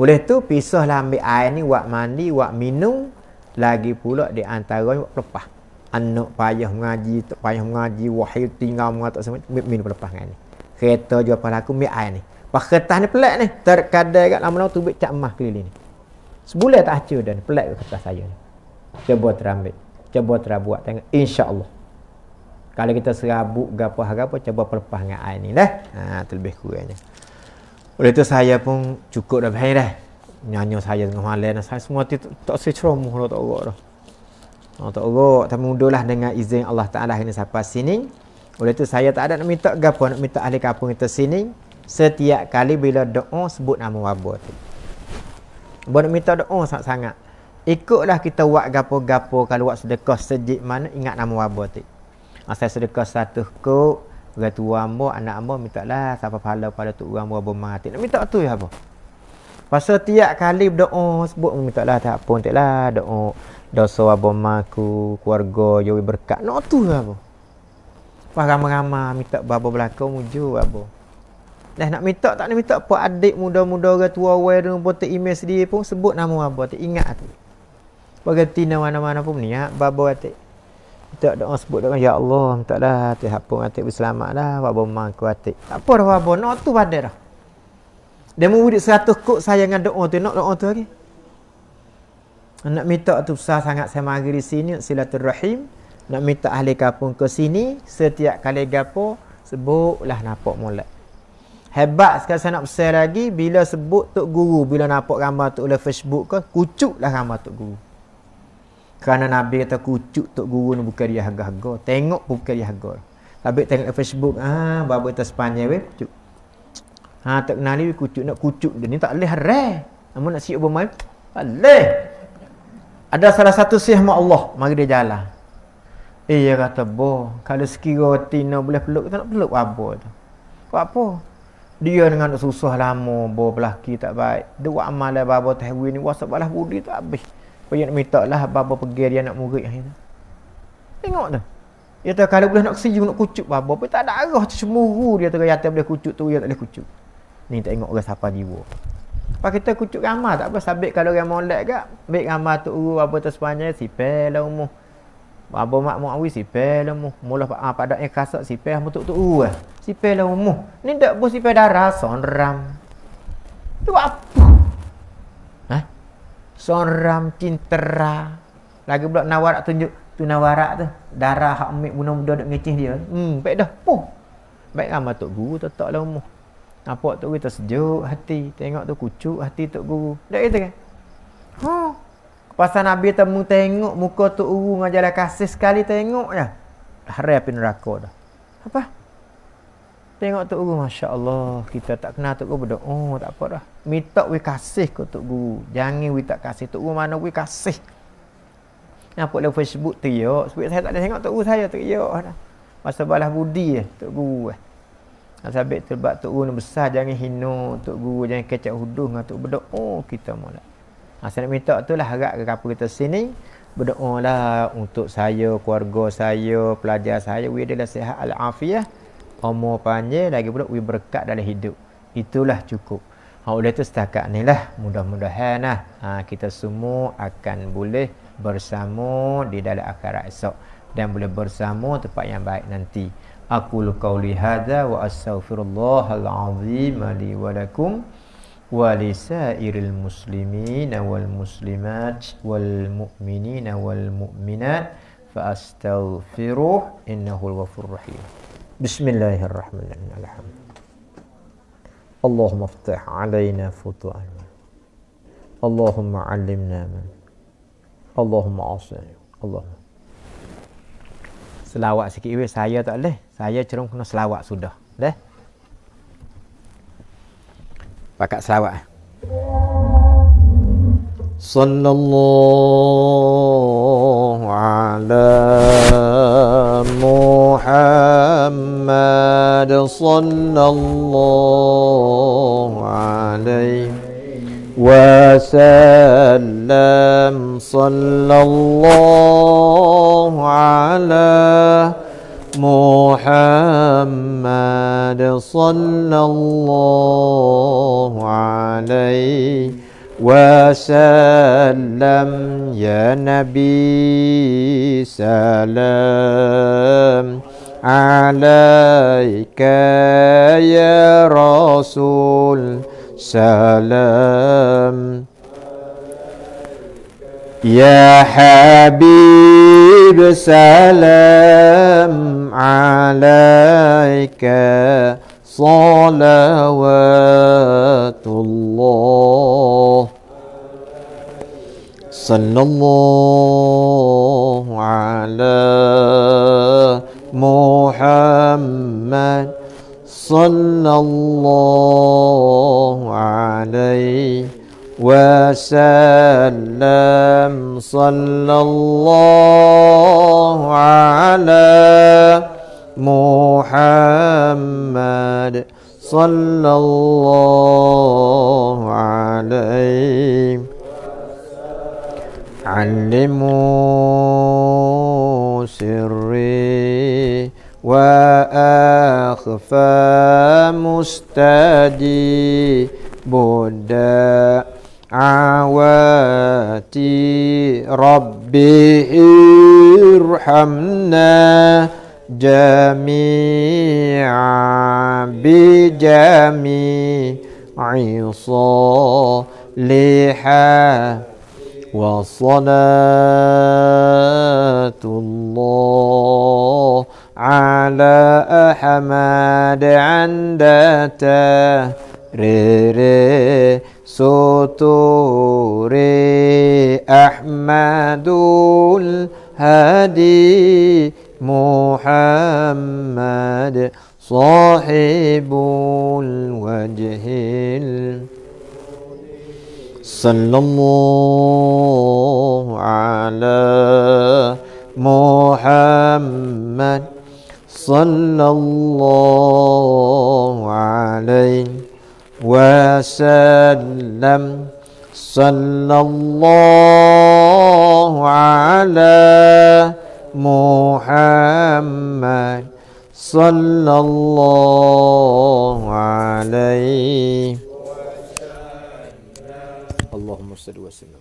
Oleh tu pisahlah ambil air ni buat mandi, buat minum lagi pula di antara buat pelepah. Anak payah mengaji, tak payah mengaji, wahyu tinggal mengatak sama ambil minum pelepah ni. Kereta jual apa laku ambil air ni. Pak ni pelak ni. Terkadai kat lama-lama tubik cak emas keliling ni. Sebulan tak hancur dan pelat ke kertas saya ni. Cuba terambil. Cuba terabuat tengok. Allah. Kalau kita serabut ke apa-apa, cuba pelepas dengan air ni dah. Ha, terlebih kurangnya. Oleh itu saya pun cukup dah berhari dah. Nyanyi saya dengan malam dan saya semua tak seceramuh lah, tak orang dah. Oh, tak orang, tak mudahlah dengan izin Allah Ta'ala ini sampai sini. Oleh itu saya tak ada nak minta gapa, nak minta ahli kampung kita sini. Setiap kali bila doa sebut nama wabah tu. Bukan nak minta doa sangat-sangat. Ikutlah kita buat gapo-gapo kalau buat sedekah sejik mana ingat nama wabah tu. Asal ah, sedekah satu kok Orang tu anak ambo minta lah siapa pahala pada tu orang wambo mati. Nak minta tu ya apa? Pasal tiap kali doa sebut minta lah tak pun tak lah doa dosa wambo maku keluarga jauh berkat. Nak tu ya apa? Pas ramai-ramai minta babo belakang muju ya, apa? Dah nak minta tak nak minta apa adik muda-muda orang tua orang pun tak email sendiri pun sebut nama apa tak ingat tu. Berganti nama mana-mana pun ni ya ah, babo atik. Minta doa sebut doa ya Allah minta dah tu apa atik berselamat dah babo mak ku atik. Tak apa dah babo nak tu pada dah. Dia mau wudik 100 kok sayang dengan doa tu nak doa tu lagi. Nak minta tu besar sangat saya mari di sini silaturahim. Nak minta ahli kapung ke sini setiap kali gapo sebutlah napak molek. Hebat sekarang saya nak pesan lagi Bila sebut Tok Guru Bila nampak ramah tu oleh Facebook kan kucuk lah ramah Tok Guru Kerana Nabi kata kucuk Tok Guru ni bukan dia harga-harga Tengok pun bukan dia harga Habis tengok Facebook ah, Baru kita sepanjang weh kucuk ha, Tak kenal ni kucuk Nak kucuk dia ni tak boleh hara Kamu nak siap bermain Tak boleh Ada salah satu sih sihmat Allah Mari dia jalan Eh, dia kata, boh, kalau sekiranya nak boleh peluk, kita nak peluk apa tu? Buat apa? dia dengan susah lama bo pelaki tak baik dia buat amalan lah, baba tahwin ni wasap balas budi tak habis payah nak minta lah baba pergi dia nak murid hang tu tengok tu dia tahu kalau boleh nak kesi nak kucuk baba pun tak ada arah cemburu dia tengah yata boleh kucuk tu dia tak boleh kucuk ni tak tengok orang siapa jiwa apa kita kucuk ramah tak apa sabik kalau orang molek gak baik ramah tu uru apa tu sepanjang sipel lah umur Abu Mak Muawi si pelah mu. Mula ah, ada yang kasak si pelah mutuk tu. Uh, si pelah mu. Ni tak bu si pelah rasa sonram. Tu apa? Nah ha? Sonram cintera. Lagi pula nawarak tunjuk. Tu nawarak tu. Darah hak mik bunuh muda nak ngecih dia. Hmm, baik dah. Puh. Baik kan mah Guru tak tak lah umuh. Nampak Tok Guru tersejuk hati. Tengok tu kucu hati tu Guru. Dah itu kan? Huh. Ha? Pasal Nabi temu tengok muka tu uru dengan jalan kasih sekali tengok je. Dah harap neraka dah. Apa? Tengok tu guru Masya Allah Kita tak kenal tu guru Oh tak apa dah Minta we kasih ke tu guru Jangan we tak kasih tu guru mana we kasih Kenapa lah Facebook teriak Sebab saya tak ada tengok tu guru saya tu dah. Masa balas budi eh tu guru eh Sebab tu guru ni besar Jangan hino tu guru Jangan kecap hudung dengan tu guru Oh kita mula Ha, saya nak minta tu lah harap ke kapal kita sini berdoa lah untuk saya, keluarga saya, pelajar saya, we adalah sihat al-afiyah, umur panjang lagi pula we berkat dalam hidup. Itulah cukup. Ha, oleh itu setakat ni lah mudah-mudahan lah ha, kita semua akan boleh bersama di dalam akhirat esok dan boleh bersama tempat yang baik nanti. Aku lukau lihada wa astaghfirullahal azim li wa ولسائر المسلمين والمسلمات والمؤمنين والمؤمنات فأستغفره إنه الغفور الرحيم بسم الله الرحمن الرحيم الحمد اللهم افتح علينا فتوحنا اللهم علمنا من اللهم عصينا اللهم سلاوة sikit weh saya tak leh. Saya cerong kena và cả sao ạ sallallahu ala muhammad sallallahu alaihi وسلم صلى الله ala Muhammad صلى الله وسلم يا نبي سلام عليك يا رسول سلام يا حبيب سلام عليك صلوات الله صلى الله على محمد صلى الله عليه وسلم صلى الله على محمد صلى الله عليه علموا سري وأخفى مستدي بدا عواتي ربي ارحمنا جميعا بجميع صالحا وصلاة الله على أحمد عند تارير سطور أحمد الهادي محمد صاحب الوجه صلى الله على محمد صلى الله عليه وسلم صلى الله على محمد صلى الله عليه اللهم صل وسلم